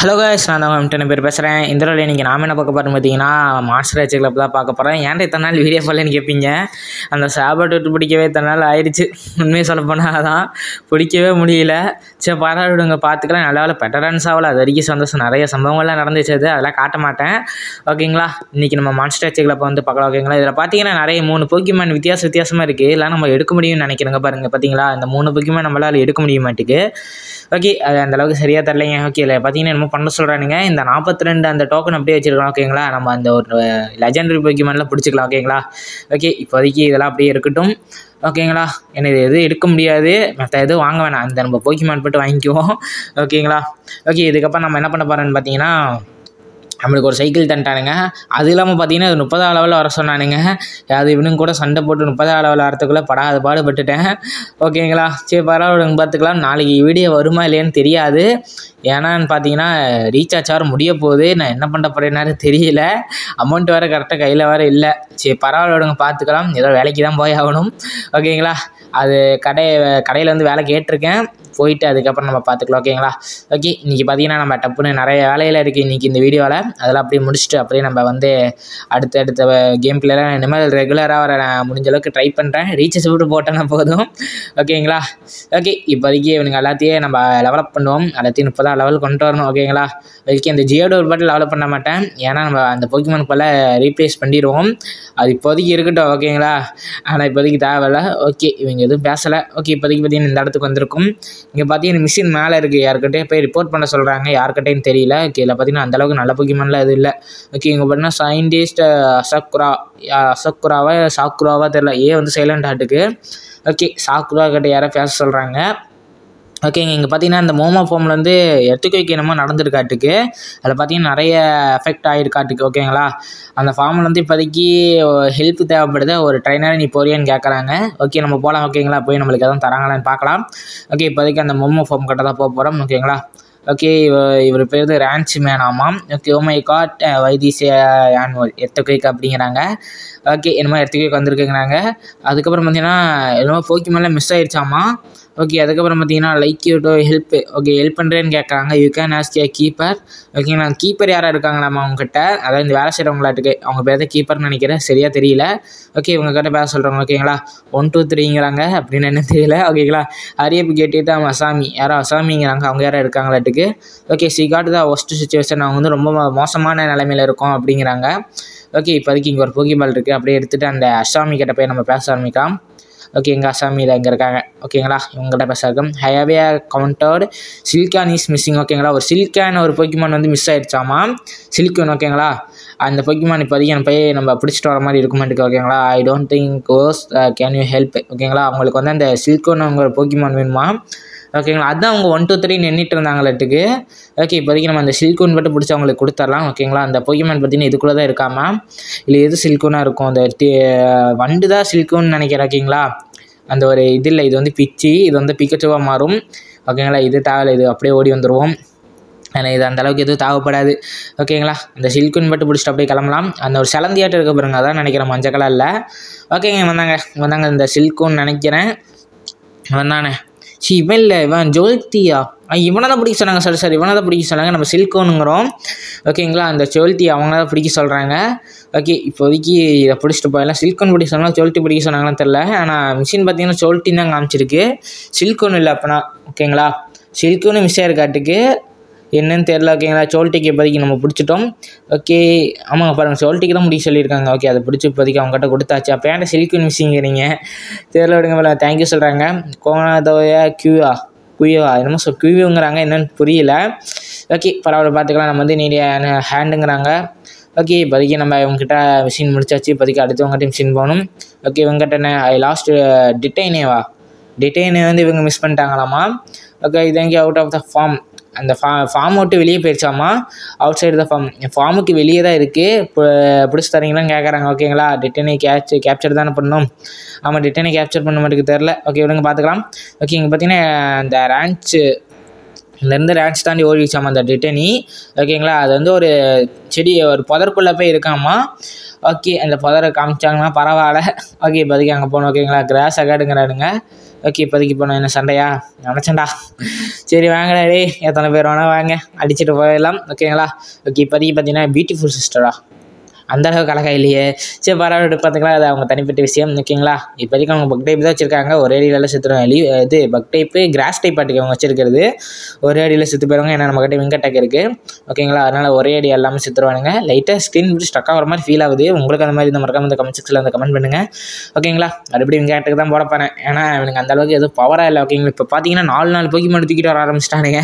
hello guys நான் தான் எம்டனு பேர் பேசுகிறேன் இந்த ரோலில் நீங்கள் நாம் என்ன பார்க்க பாருங்க பார்த்தீங்கன்னா மாஸ்டர் ஆச்சு கிளப் தான் பார்க்க போகிறேன் ஏன்டா இத்தனை நாள் வீடியோ ஃபாலன்னு கேட்பீங்க அந்த சாப்பாடு விட்டு பிடிக்கவே இத்தனை நாள் ஆயிடுச்சு உண்மையை சொல்ல போனால் தான் பிடிக்கவே முடியல சரி பாராட்டுங்க பார்த்துக்கலாம் நல்ல வேலை பெட்டரான்ஸ் ஆகல அது வரைக்கும் சந்தோஷம் நிறைய சம்பவங்கள்லாம் நடந்துச்சு அது அதெல்லாம் காட்ட மாட்டேன் ஓகேங்களா இன்றைக்கி நம்ம மாஸ்டர் ஆச்சு கிளப்பை வந்து பார்க்கலாம் ஓகேங்களா இதில் பார்த்தீங்கன்னா நிறைய மூணு போக்கிமான் வித்தியாச வித்தியாசமாக இருக்குது இதெல்லாம் நம்ம எடுக்க முடியும்னு நினைக்கிறேங்க பாருங்கள் பார்த்தீங்களா இந்த மூணு போக்கிமான் நம்மளால் எடுக்க முடிய மாட்டேங்குது ஓகே அது அந்தளவுக்கு சரியாக தரலைங்க ஓகே இல்லை பார்த்தீங்கன்னா என்னமோ பண்ண சொல்கிறானுங்க இந்த நாற்பத்தி ரெண்டு அந்த டோக்கன் அப்படியே வச்சுருக்கலாம் ஓகேங்களா நம்ம அந்த ஒரு லெஜண்டரி போக்கியமெல்லாம் பிடிச்சிக்கலாம் ஓகேங்களா ஓகே இப்போதைக்கு இதெல்லாம் அப்படியே இருக்கட்டும் ஓகேங்களா எனக்கு எதுவும் எடுக்க முடியாது மற்ற எதுவும் வாங்க வேணாம் அந்த நம்ம போக்கிமான் போட்டு வாங்கிக்குவோம் ஓகேங்களா ஓகே இதுக்கப்புறம் நம்ம என்ன பண்ண போகிறோன்னு பார்த்தீங்கன்னா நம்மளுக்கு ஒரு சைக்கிள் தந்துட்டானுங்க அது இல்லாமல் பார்த்தீங்கன்னா அது முப்பதாம் லெவலில் வர சொன்னானுங்க அது இவனும் கூட சண்டை போட்டு முப்பதாம் லெவலில் வரத்துக்குள்ளே படாத பாடுபட்டுட்டேன் ஓகேங்களா சரி பரவாயில்ல பார்த்துக்கலாம் நாளைக்கு வீடியோ வருமா இல்லையான்னு தெரியாது ஏன்னான்னு பார்த்தீங்கன்னா ரீசார்ஜ் ஆறு முடிய போகுது நான் என்ன பண்ண போகிறேன்னாரு தெரியல அமௌண்ட் வேறு கரெக்டாக கையில் வேறு இல்லை சரி பரவாயில்ல விடுங்க பார்த்துக்கலாம் ஏதோ வேலைக்கு தான் போய் ஆகணும் ஓகேங்களா அது கடை கடையில் வந்து வேலை கேட்டிருக்கேன் போயிட்டு அதுக்கப்புறம் நம்ம பார்த்துக்கலாம் ஓகேங்களா ஓகே இன்றைக்கி பார்த்தீங்கன்னா நம்ம டப்புன்னு நிறைய வேலையில் இருக்குது இன்றைக்கி இந்த வீடியோவில் அதெல்லாம் அப்படியே முடிச்சுட்டு அப்படியே நம்ம வந்து அடுத்தடுத்த கேம் பிளேலாம் இனிமேல் ரெகுலராக வர நான் முடிஞ்ச அளவுக்கு ட்ரை பண்ணுறேன் ரீச்சஸ் விட்டு போட்டேன்னா போதும் ஓகேங்களா ஓகே இப்போதைக்கு இவனுங்க எல்லாத்தையும் நம்ம லெவலப் பண்ணுவோம் எல்லாத்தையும் முப்பதாக லெவல் கொண்டு வரணும் ஓகேங்களா ஓகே இந்த ஜியோடு ஒரு பாட்டு லெவலப் பண்ண மாட்டேன் ஏன்னா நம்ம அந்த போக்கிமான் போல் ரீப்ளேஸ் பண்ணிடுவோம் அது இப்போதைக்கு இருக்கட்டும் ஓகேங்களா ஆனால் இப்போதைக்கு தேவையில்ல ஓகே இவங்க எதுவும் பேசலை ஓகே இப்போதைக்கு பார்த்தீங்கன்னா இந்த இடத்துக்கு வந்திருக்கும் இங்கே பார்த்தீங்கன்னா மிஷின் மேலே இருக்குது யாருக்கிட்டே போய் ரிப்போர்ட் பண்ண சொல்கிறாங்க யார்கிட்டையும் தெரியல கீழே பார்த்தீங்கன்னா அந்தளவுக்கு நல்ல பொக்கிமன்லாம் எதுவும் இல்லை ஓகே இங்கே பார்த்தீங்கன்னா சயின்டிஸ்ட் அசக்குரா அசக்குராவா சாக்குராவா தெரில ஏ வந்து சைலண்ட் ஹார்ட்டுக்கு ஓகே சாக்குரா கிட்டே யாராவது பேச சொல்கிறாங்க ஓகேங்க இங்கே பார்த்தீங்கன்னா இந்த மோமோ ஃபோமில் வந்து எர்த்துக்கு என்னமோ நடந்துருக்காட்டுக்கு அதில் பார்த்தீங்கன்னா நிறைய எஃபெக்ட் ஆகிருக்காட்டுக்கு ஓகேங்களா அந்த ஃபார்மில் வந்து இப்போதைக்கு ஹெல்ப் தேவைப்படுது ஒரு ட்ரைனர் நீ போறியான்னு கேட்குறாங்க ஓகே நம்ம போகலாம் ஓகேங்களா போய் நம்மளுக்கு எதுவும் தராங்களான்னு பார்க்கலாம் ஓகே இப்போதைக்கு அந்த மோமோ ஃபோம் கிட்ட தான் போக போகிறோம் ஓகேங்களா ஓகே இவ இவர் பேர் வந்து ரேஞ்ச் மேன் ஆமாம் okay oh my God why this annual earthquake அப்படிங்கிறாங்க ஓகே என்னமோ எர்த்தகுயிக் வந்திருக்குங்கிறாங்க அதுக்கப்புறம் பார்த்தீங்கன்னா என்னமோ போக்கி மேலே மிஸ் ஆயிடுச்சாமா ஓகே அதுக்கப்புறம் பார்த்தீங்கன்னா like you do help okay help பண்ணுறேன்னு கேட்குறாங்க you can ask a keeper ஓகேங்களா கீப்பர் யாராக இருக்காங்க நம்ம அவங்ககிட்ட அதாவது இந்த வேலை செய்கிறவங்களாட்டுக்கு அவங்க பேர் தான் கீப்பர்னு நினைக்கிறேன் சரியாக தெரியல ஓகே இவங்ககிட்ட பேச சொல்கிறாங்க ஓகேங்களா ஒன் டூ த்ரீங்கிறாங்க அப்படின்னு என்ன தெரியல ஓகேங்களா அரியப்பு கேட்டுட்டு அவங்க அசாமி யாரோ அசாமிங்கிறாங்க அவங்க யாராக இருக்காங்களாட்டுக்கு ஓகே சி காட்டு தான் ஒஸ்ட் சுச்சுவேஷன் அவங்க வந்து ரொம்ப மோசமான நிலைமையில் இருக்கும் அப்படிங்கிறாங்க ஓகே இப்போதைக்கு இங்கே ஒரு போக்கிபால் இருக்குது அப்படியே எடுத்துகிட்டு அந்த அசாமி கிட்ட போய் நம்ம பேச ஆரம்பிக்கலாம் ஓகேங்களா அசாமியில் இங்கே இருக்காங்க ஓகேங்களா இவங்கள்ட்ட பேசாருக்கும் ஹைவே கவுண்டர்டு சில்கான் இஸ் மிஸ்ஸிங் ஓகேங்களா ஒரு சில்கான் ஒரு பொக்கிமான் வந்து மிஸ் ஆகிடுச்சாமா சில்கன் ஓகேங்களா அந்த பொக்கிமான் இப்போதைக்கு என் போய் நம்ம பிடிச்சிட்டு வர மாதிரி இருக்குமாட்டுக்கு ஓகேங்களா I don't think goes can uh, you help ஓகேங்களா அவங்களுக்கு வந்து அந்த சில்கோனுங்கிற பொக்கிமான் வேணுமா ஓகேங்களா அதுதான் அவங்க ஒன் டூ த்ரீ நின்றுட்டு இருந்தாங்களட்டுக்கு ஓகே இப்போதைக்கு நம்ம அந்த சில்குன் பட்டு பிடிச்சி அவங்களுக்கு கொடுத்துடலாம் ஓகேங்களா அந்த பொய்யமன் பற்றின இதுக்குள்ளே தான் இருக்காமா இல்லை எது சில்குனாக இருக்கும் அந்த வண்டு தான் சில்குன்னு நினைக்கிறேன் ஓகேங்களா அந்த ஒரு இது இல்லை இது வந்து பிச்சி இது வந்து பிக்கச்சுவாக மாறும் ஓகேங்களா இது தேவையில்லை இது அப்படியே ஓடி வந்துடுவோம் ஆனால் இது அந்த அளவுக்கு எதுவும் தேவைப்படாது ஓகேங்களா இந்த சில்குன் பட்டு பிடிச்சிட்டு அப்படியே கிளம்பலாம் அந்த ஒரு சிலந்தியாட்டம் இருக்க பாருங்க அதான் நினைக்கிறேன் மஞ்சள் கலரில் ஓகேங்க வந்தாங்க வந்தாங்க இந்த சில்குன்னு நினைக்கிறேன் வந்தானே சி இவன் இல்லை இவன் ஜோல்தியா இவனை தான் பிடிக்க சொன்னாங்க சார் சார் இவனை தான் பிடிக்க சொன்னாங்க நம்ம சில்கோனுங்கிறோம் ஓகேங்களா அந்த ஜோல்தி அவங்க தான் பிடிக்க சொல்கிறாங்க ஓகே இப்போதைக்கு இதை பிடிச்சிட்டு போயிடலாம் சில்கோன் பிடிக்க சொன்னாங்களா ஜோல்ட்டி பிடிக்க சொன்னாங்கன்னு தெரில ஆனால் மிஷின் பார்த்தீங்கன்னா ஜோல்ட்டின்னு தான் காமிச்சிருக்கு சில்கோன் இல்லை அப்போனா ஓகேங்களா சில்கோன்னு மிஸ் ஆயிருக்காட்டுக்கு என்னன்னு தெரில ஓகேங்களா சோல் டிக்கு இப்போதைக்கு நம்ம பிடிச்சிட்டோம் ஓகே ஆமாங்க பாருங்கள் சோல் தான் முடிக்க சொல்லியிருக்காங்க ஓகே அதை பிடிச்சி இப்போதைக்கு அவங்ககிட்ட கொடுத்தாச்சு அப்போ ஏன் சில்க் மிஷிங்கிறீங்க தெரில விடுங்க மேலே தேங்க்யூ சொல்கிறாங்க கோனாதோயா கியூஆ குயூவா என்னமோ சொல் கியூவுங்கிறாங்க என்னென்னு புரியல ஓகே பரவாயில்ல பார்த்துக்கலாம் நம்ம வந்து நீடிய ஹேண்டுங்கிறாங்க ஓகே இப்போதைக்கு நம்ம இவங்ககிட்ட மிஷின் முடிச்சாச்சு இப்போதைக்கு அடுத்தவங்ககிட்ட மிஷின் போகணும் ஓகே இவங்ககிட்ட ஐ லாஸ்ட் டிட்டைனேவா டிட்டைனே வந்து இவங்க மிஸ் பண்ணிட்டாங்களாமா ஓகே இது எங்கே அவுட் ஆஃப் த ஃபார்ம் அந்த ஃபா ஃபார்ம் விட்டு வெளியே போயிடுச்சாமா அவுட் சைடு த ஃபார்ம் ஃபார்முக்கு வெளியே தான் இருக்குது இப்போ பிடிச்சி தரீங்களான்னு கேட்குறாங்க ஓகேங்களா டிட்டனை கேப்ச் கேப்சர் தானே பண்ணணும் ஆமாம் டிட்டனை கேப்சர் பண்ண மாட்டேங்குது தெரில ஓகே விடுங்க பார்த்துக்கலாம் ஓகே இங்கே பார்த்தீங்கன்னா அந்த ரேஞ்சு இங்கேருந்து ரேஞ்ச் தாண்டி ஓடிச்சாமா அந்த டிட்டனி ஓகேங்களா அது வந்து ஒரு செடி ஒரு புதற்குள்ளே போய் இருக்காமா ஓகே அந்த புதரை காமிச்சாங்கன்னா பரவாயில்ல ஓகே இப்போதைக்கு அங்கே போகணும் ஓகேங்களா கிராஸ் அகாடுங்கிறானுங்க ஓகே இப்போதைக்கு இப்போ நான் என்ன சண்டையா நினச்சண்டா சரி வாங்கடா டே எத்தனை பேர் வேணால் வாங்க அடிச்சுட்டு போயிடலாம் ஓகேங்களா ஓகே இப்போதைக்கு பார்த்தீங்கன்னா பியூட்டிஃபுல் சிஸ்டரா அந்த அளவு கலகா இல்லையே சரி பரவாயில்ல பார்த்துக்கலாம் அது அவங்க தனிப்பட்ட விஷயம் ஓகேங்களா இப்போதைக்கு அவங்க பக் டைப் தான் வச்சுருக்காங்க ஒரே அடியிலெல்லாம் செத்துருவாங்க லீவ் இது பக் டைப்பு கிராஸ் டைப் பாட்டுக்கு அவங்க வச்சிருக்கிறது ஒரே அடியில் செத்து போயிருவாங்க ஏன்னா நம்ம கிட்டே டேக் இருக்குது ஓகேங்களா அதனால் ஒரே அடி எல்லாமே செத்துருவானுங்க லைட்டாக ஸ்க்ரீன் பிடிச்சி ஸ்டக் ஆகிற மாதிரி ஃபீல் ஆகுது உங்களுக்கு அந்த மாதிரி இந்த மறக்காம இந்த கமெண்ட் செக்ஷனில் அந்த கமெண்ட் பண்ணுங்கள் ஓகேங்களா மறுபடியும் விங்க தான் போட போகிறேன் ஏன்னா எனக்கு அந்தளவுக்கு எதுவும் பவராக இல்லை ஓகேங்களா இப்போ பார்த்தீங்கன்னா நாலு நாலு போக்கிமான் தூக்கிட்டு வர ஆரம்பிச்சிட்டானுங்க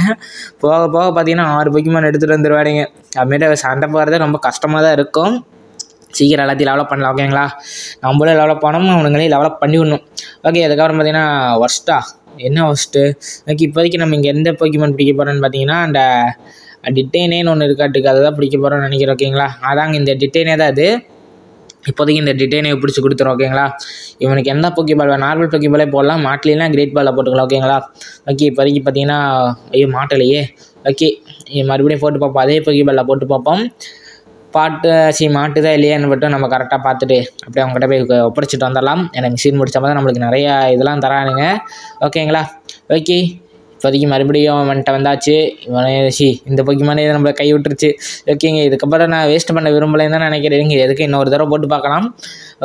போக போக பார்த்தீங்கன்னா ஆறு போக்கிமான் எடுத்துகிட்டு வந்துடுவானுங்க அதுமாரி சண்டை போகிறது ரொம்ப கஷ்டமாக தான் இருக்கும் சீக்கிரம் எல்லாத்தையும் லெவலப் பண்ணலாம் ஓகேங்களா நம்மளும் லெவலப் பண்ணணும் அவனுங்களையும் லெவலப் பண்ணி விடணும் ஓகே அதுக்கப்புறம் பார்த்தீங்கன்னா ஒர்ஸ்ட்டா என்ன ஒர்ஸ்ட்டு ஓகே இப்போதைக்கு நம்ம இங்கே எந்த போக்கிமெண்ட் பிடிக்க போகிறோன்னு பார்த்தீங்கன்னா அந்த டிட்டெயினேன்னு ஒன்று இருக்காட்டுக்கு அதை தான் பிடிக்க போகிறோம்னு நினைக்கிறேன் ஓகேங்களா அதாங்க இந்த டிட்டெயினே தான் அது இப்போதைக்கு இந்த டிட்டெயினை பிடிச்சி கொடுத்துரும் ஓகேங்களா இவனுக்கு எந்த போக்கி பால் நார்மல் போக்கி பாலே போடலாம் மாட்டிலாம் கிரேட் பாலில் போட்டுக்கலாம் ஓகேங்களா ஓகே இப்போதைக்கு பார்த்தீங்கன்னா ஐயோ மாட்டலையே ஓகே மறுபடியும் போட்டு பார்ப்போம் அதே போக்கி பாலில் போட்டு பார்ப்போம் பாட்டு பாட்டாசி மாட்டுதா இல்லையான்னு மட்டும் நம்ம கரெக்டாக பார்த்துட்டு அப்படியே அவங்ககிட்ட போய் ஒப்படைச்சிட்டு வந்துடலாம் எனக்கு மிஷின் முடிச்ச மாதிரி நம்மளுக்கு நிறையா இதெல்லாம் தரானுங்க ஓகேங்களா ஓகே இப்போதைக்கு மறுபடியும் அவன்கிட்ட வந்தாச்சு இவனே சி இந்த பொக்கிமானே இதை நம்மளை கை விட்டுருச்சு ஓகேங்க இதுக்கப்புறம் நான் வேஸ்ட் பண்ண விரும்பலைன்னு தான் இங்கே எதுக்கு இன்னொரு தடவை போட்டு பார்க்கலாம்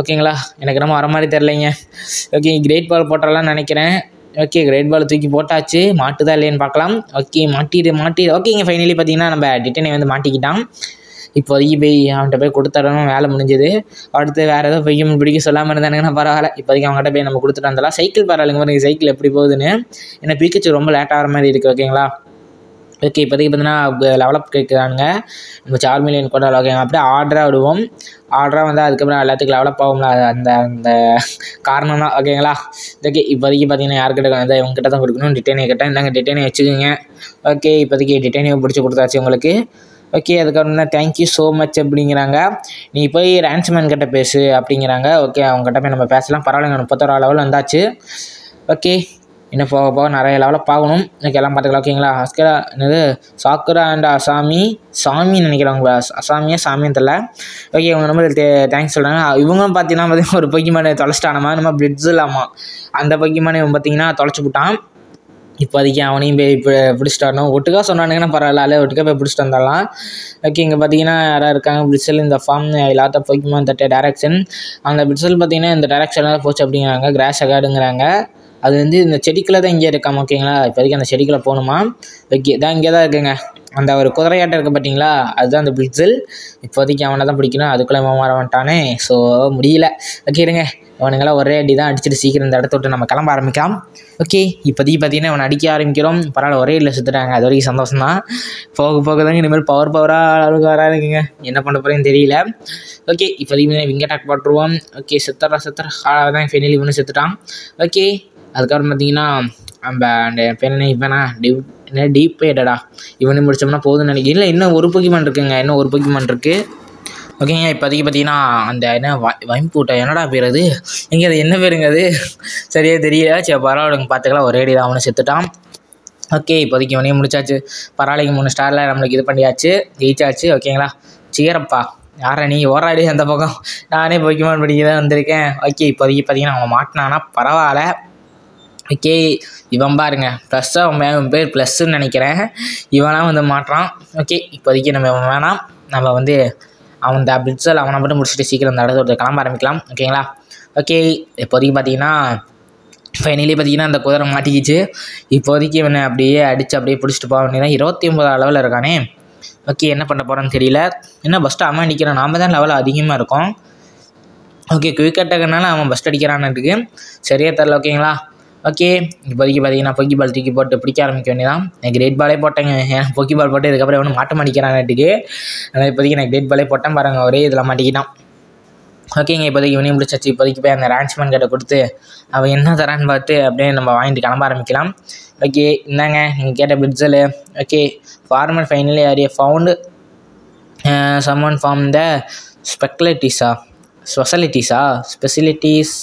ஓகேங்களா எனக்கு நம்ம வர மாதிரி தெரிலைங்க ஓகே கிரேட் பால் போட்டாலாம் நினைக்கிறேன் ஓகே கிரேட் பால் தூக்கி போட்டாச்சு மாட்டுதான் இல்லையான்னு பார்க்கலாம் ஓகே மாட்டிடு மாட்டிடு ஓகேங்க ஃபைனலி பார்த்தீங்கன்னா நம்ம டிட்டனை வந்து மாட்டிக்கிட்டான் இப்போ போய் அவன்கிட்ட போய் கொடுத்துடணும் வேலை முடிஞ்சது அடுத்து வேறு ஏதோ பையன் பிடிக்க சொல்லாமல் இருந்தானுங்கன்னா பரவாயில்ல இப்போதைக்கு அவங்ககிட்ட போய் நம்ம கொடுத்துட்டு வந்தாலும் சைக்கிள் பரவாயில்லைங்க பாருங்க சைக்கிள் எப்படி போகுதுன்னு ஏன்னா பிக்கச்சு ரொம்ப லேட் ஆகிற மாதிரி இருக்குது ஓகேங்களா ஓகே இப்போதைக்கு பார்த்தீங்கன்னா லெவலப் கேட்குறாங்க நம்ம சார் மில்லியன் கூட ஓகே அப்படியே ஆர்டராக விடுவோம் ஆர்டராக வந்தால் அதுக்கப்புறம் எல்லாத்துக்கும் லெவலப் ஆகும்ல அந்த அந்த காரணம் தான் ஓகேங்களா ஓகே இப்போதைக்கு பார்த்தீங்கன்னா யார்கிட்ட வந்து இவங்ககிட்ட தான் கொடுக்கணும் டிட்டைனை கேட்டேன் இருந்தாங்க டிட்டைனை வச்சுக்கோங்க ஓகே இப்போதைக்கு டிட்டைனை பிடிச்சி கொடுத்தாச்சு உங்களுக்கு ஓகே அதுக்கப்புறம் தான் தேங்க்யூ ஸோ மச் அப்படிங்கிறாங்க நீ போய் ரேன்ஸ்மேன் கிட்ட பேசு அப்படிங்கிறாங்க ஓகே அவங்ககிட்ட போய் நம்ம பேசலாம் பரவாயில்லைங்க முப்பத்தோரா லெவல் வந்தாச்சு ஓகே இன்னும் போக போக நிறைய லெவலில் பார்க்கணும் எனக்கு எல்லாம் பார்த்துக்கலாம் ஓகேங்களா ஆஸ்கரா என்னது சாக்குரா அண்ட் அசாமி சாமின்னு நினைக்கிறாங்களா அசாமியா சாமின்னு தெரில ஓகே இவங்க நம்ம தே தேங்க்ஸ் சொல்கிறாங்க இவங்களும் பார்த்தீங்கன்னா பார்த்தீங்கன்னா ஒரு பொக்கிமான தொலைச்சிட்டானமா நம்ம பிளிட்ஸ் இல்லாமா அந்த பொக்கிமான இவன் பார்த்தீங்கன்னா தொலைச்சி விட்டான் இப்போதைக்கு அவனையும் போய் இப்போ பிடிச்சிட்டு ஒட்டுக்கா ஒட்டுக்காக சொன்னானுங்கன்னா பரவாயில்ல அல்ல ஒட்டுக்காக போய் பிடிச்சிட்டு வந்துடலாம் ஓகே இங்கே பார்த்தீங்கன்னா யாராக இருக்காங்க பிட்சல் இந்த ஃபார்ம் எல்லாத்த போய்க்குமா தட்ட டேரக்ஷன் அந்த பிட்சல் பார்த்தீங்கன்னா இந்த தான் போச்சு அப்படிங்கிறாங்க கிராஷ் அகாடுங்கிறாங்க அது வந்து இந்த செடிக்குள்ளே தான் இங்கே இருக்காம் ஓகேங்களா இப்போதைக்கு அந்த செடிக்குள்ளே போகணுமா ஓகே தான் இங்கே தான் இருக்குங்க அந்த ஒரு குதிரையாட்டம் இருக்க பார்த்தீங்களா அதுதான் அந்த பிட்சல் இப்போதைக்கு அவனை தான் பிடிக்கணும் அதுக்குள்ளே மாற வந்துட்டானே ஸோ முடியல ஓகே இருங்க அவனுங்களாம் ஒரே அடி தான் அடிச்சுட்டு சீக்கிரம் இந்த இடத்த விட்டு நம்ம கிளம்ப ஆரம்பிக்கலாம் ஓகே இப்போதைக்கு பார்த்தீங்கன்னா அவனை அடிக்க ஆரம்பிக்கிறோம் பரவாயில்ல ஒரே இல்லை சுற்றுறாங்க அது வரைக்கும் சந்தோஷம் தான் போக போக தாங்க இந்தமாதிரி பவர் பவராக அளவுக்கு வராதுங்க என்ன பண்ண போகிறேன்னு தெரியல ஓகே இப்போதைக்கு விங்க டாக் போட்டுருவோம் ஓகே சுத்தரா சுத்தர ஹாலாக தான் ஃபெனிலி ஒன்று செத்துட்டான் ஓகே அதுக்கப்புறம் பார்த்தீங்கன்னா நம்ம அந்த பெண்ணை இவனா டிவ் என்ன டீப் பேடடா இவனு முடிச்சோம்னா போதும்னு நினைக்கிறேன் இல்லை இன்னும் ஒரு பொக்கிமான் இருக்குங்க இன்னும் ஒரு பொக்கிமான் இருக்குது ஓகேங்க இப்போதைக்கு பார்த்தீங்கன்னா அந்த என்ன வைம்பூட்டை என்னடா பேர் அது அது என்ன பேருங்க அது சரியாக தெரியல சரி பரவாயில்லைங்க பார்த்துக்கலாம் ஒரேடி தான் அவனை செத்துட்டான் ஓகே இப்போதைக்கு இவனையும் முடிச்சாச்சு பரவாயில்லைங்க மூணு ஸ்டாரில் நம்மளுக்கு இது பண்ணியாச்சு ஜெயிச்சாச்சு ஓகேங்களா சீரப்பா யார நீ ஓராடி அந்த பக்கம் நானே பொக்கிமான் படிக்க தான் வந்திருக்கேன் ஓகே இப்போதைக்கு பார்த்தீங்கன்னா அவன் மாட்டினானா பரவாயில்ல ஓகே இவன் பாருங்க ப்ளஸ்ஸாக அவன் மேம் பேர் ப்ளஸ்ஸுன்னு நினைக்கிறேன் இவனாக வந்து மாட்டுறான் ஓகே இப்போதைக்கு நம்ம வேணாம் நம்ம வந்து அவன் இந்த பிட்ஸல் அவனை மட்டும் முடிச்சுட்டு சீக்கிரம் இந்த இடத்துல ஒருத்தர் கிளம்ப ஆரம்பிக்கலாம் ஓகேங்களா ஓகே இப்போதைக்கு பார்த்தீங்கன்னா ஃபைனலி பார்த்தீங்கன்னா அந்த குதிரை மாட்டிக்கிச்சு இப்போதைக்கு இவனை அப்படியே அடித்து அப்படியே பிடிச்சிட்டு போக வேண்டியதான் இருபத்தி ஒம்பது அளவில் இருக்கானே ஓகே என்ன பண்ண போகிறான்னு தெரியல என்ன ஃபஸ்ட்டு அவன் அடிக்கிறான் நாம் தான் லெவல் அதிகமாக இருக்கும் ஓகே குயிக் அட்டாக்னால அவன் ஃபஸ்ட் அடிக்கிறான்னு இருக்குது சரியாக தெரில ஓகேங்களா ஓகே இப்போதைக்கு பார்த்தீங்கன்னா பொக்கி பால் தூக்கி போட்டு பிடிக்க ஆரம்பிக்க வேண்டியதான் எனக்கு கிரேட் பாலே போட்டேங்க ஏன்னா பொக்கி பால் போட்டு இதுக்கப்புறம் எவனும் மாட்ட மாட்டிக்கிறான் நேட்டுக்கு ஆனால் இப்போதைக்கு நான் கிரேட் பாலே போட்டேன் பாருங்கள் ஒரே இதில் மாட்டிக்கிட்டான் ஓகேங்க இப்போதைக்கு இவனையும் பிடிச்சாச்சு இப்போதைக்கு போய் அந்த ரேன்ச்மேன் கிட்ட கொடுத்து அவன் என்ன தரான்னு பார்த்து அப்படியே நம்ம வாங்கிட்டு கிளம்ப ஆரம்பிக்கலாம் ஓகே இந்தாங்க நீங்கள் கேட்ட பிட்ஸலு ஓகே ஃபார்மர் ஃபைனலி ஆரிய ஃபவுண்டு சம்மன் ஃபார்ம் த ஸ்பெக்குலிட்டிஸா ஸ்பெஷலிட்டிஸா ஸ்பெசிலிட்டிஸ்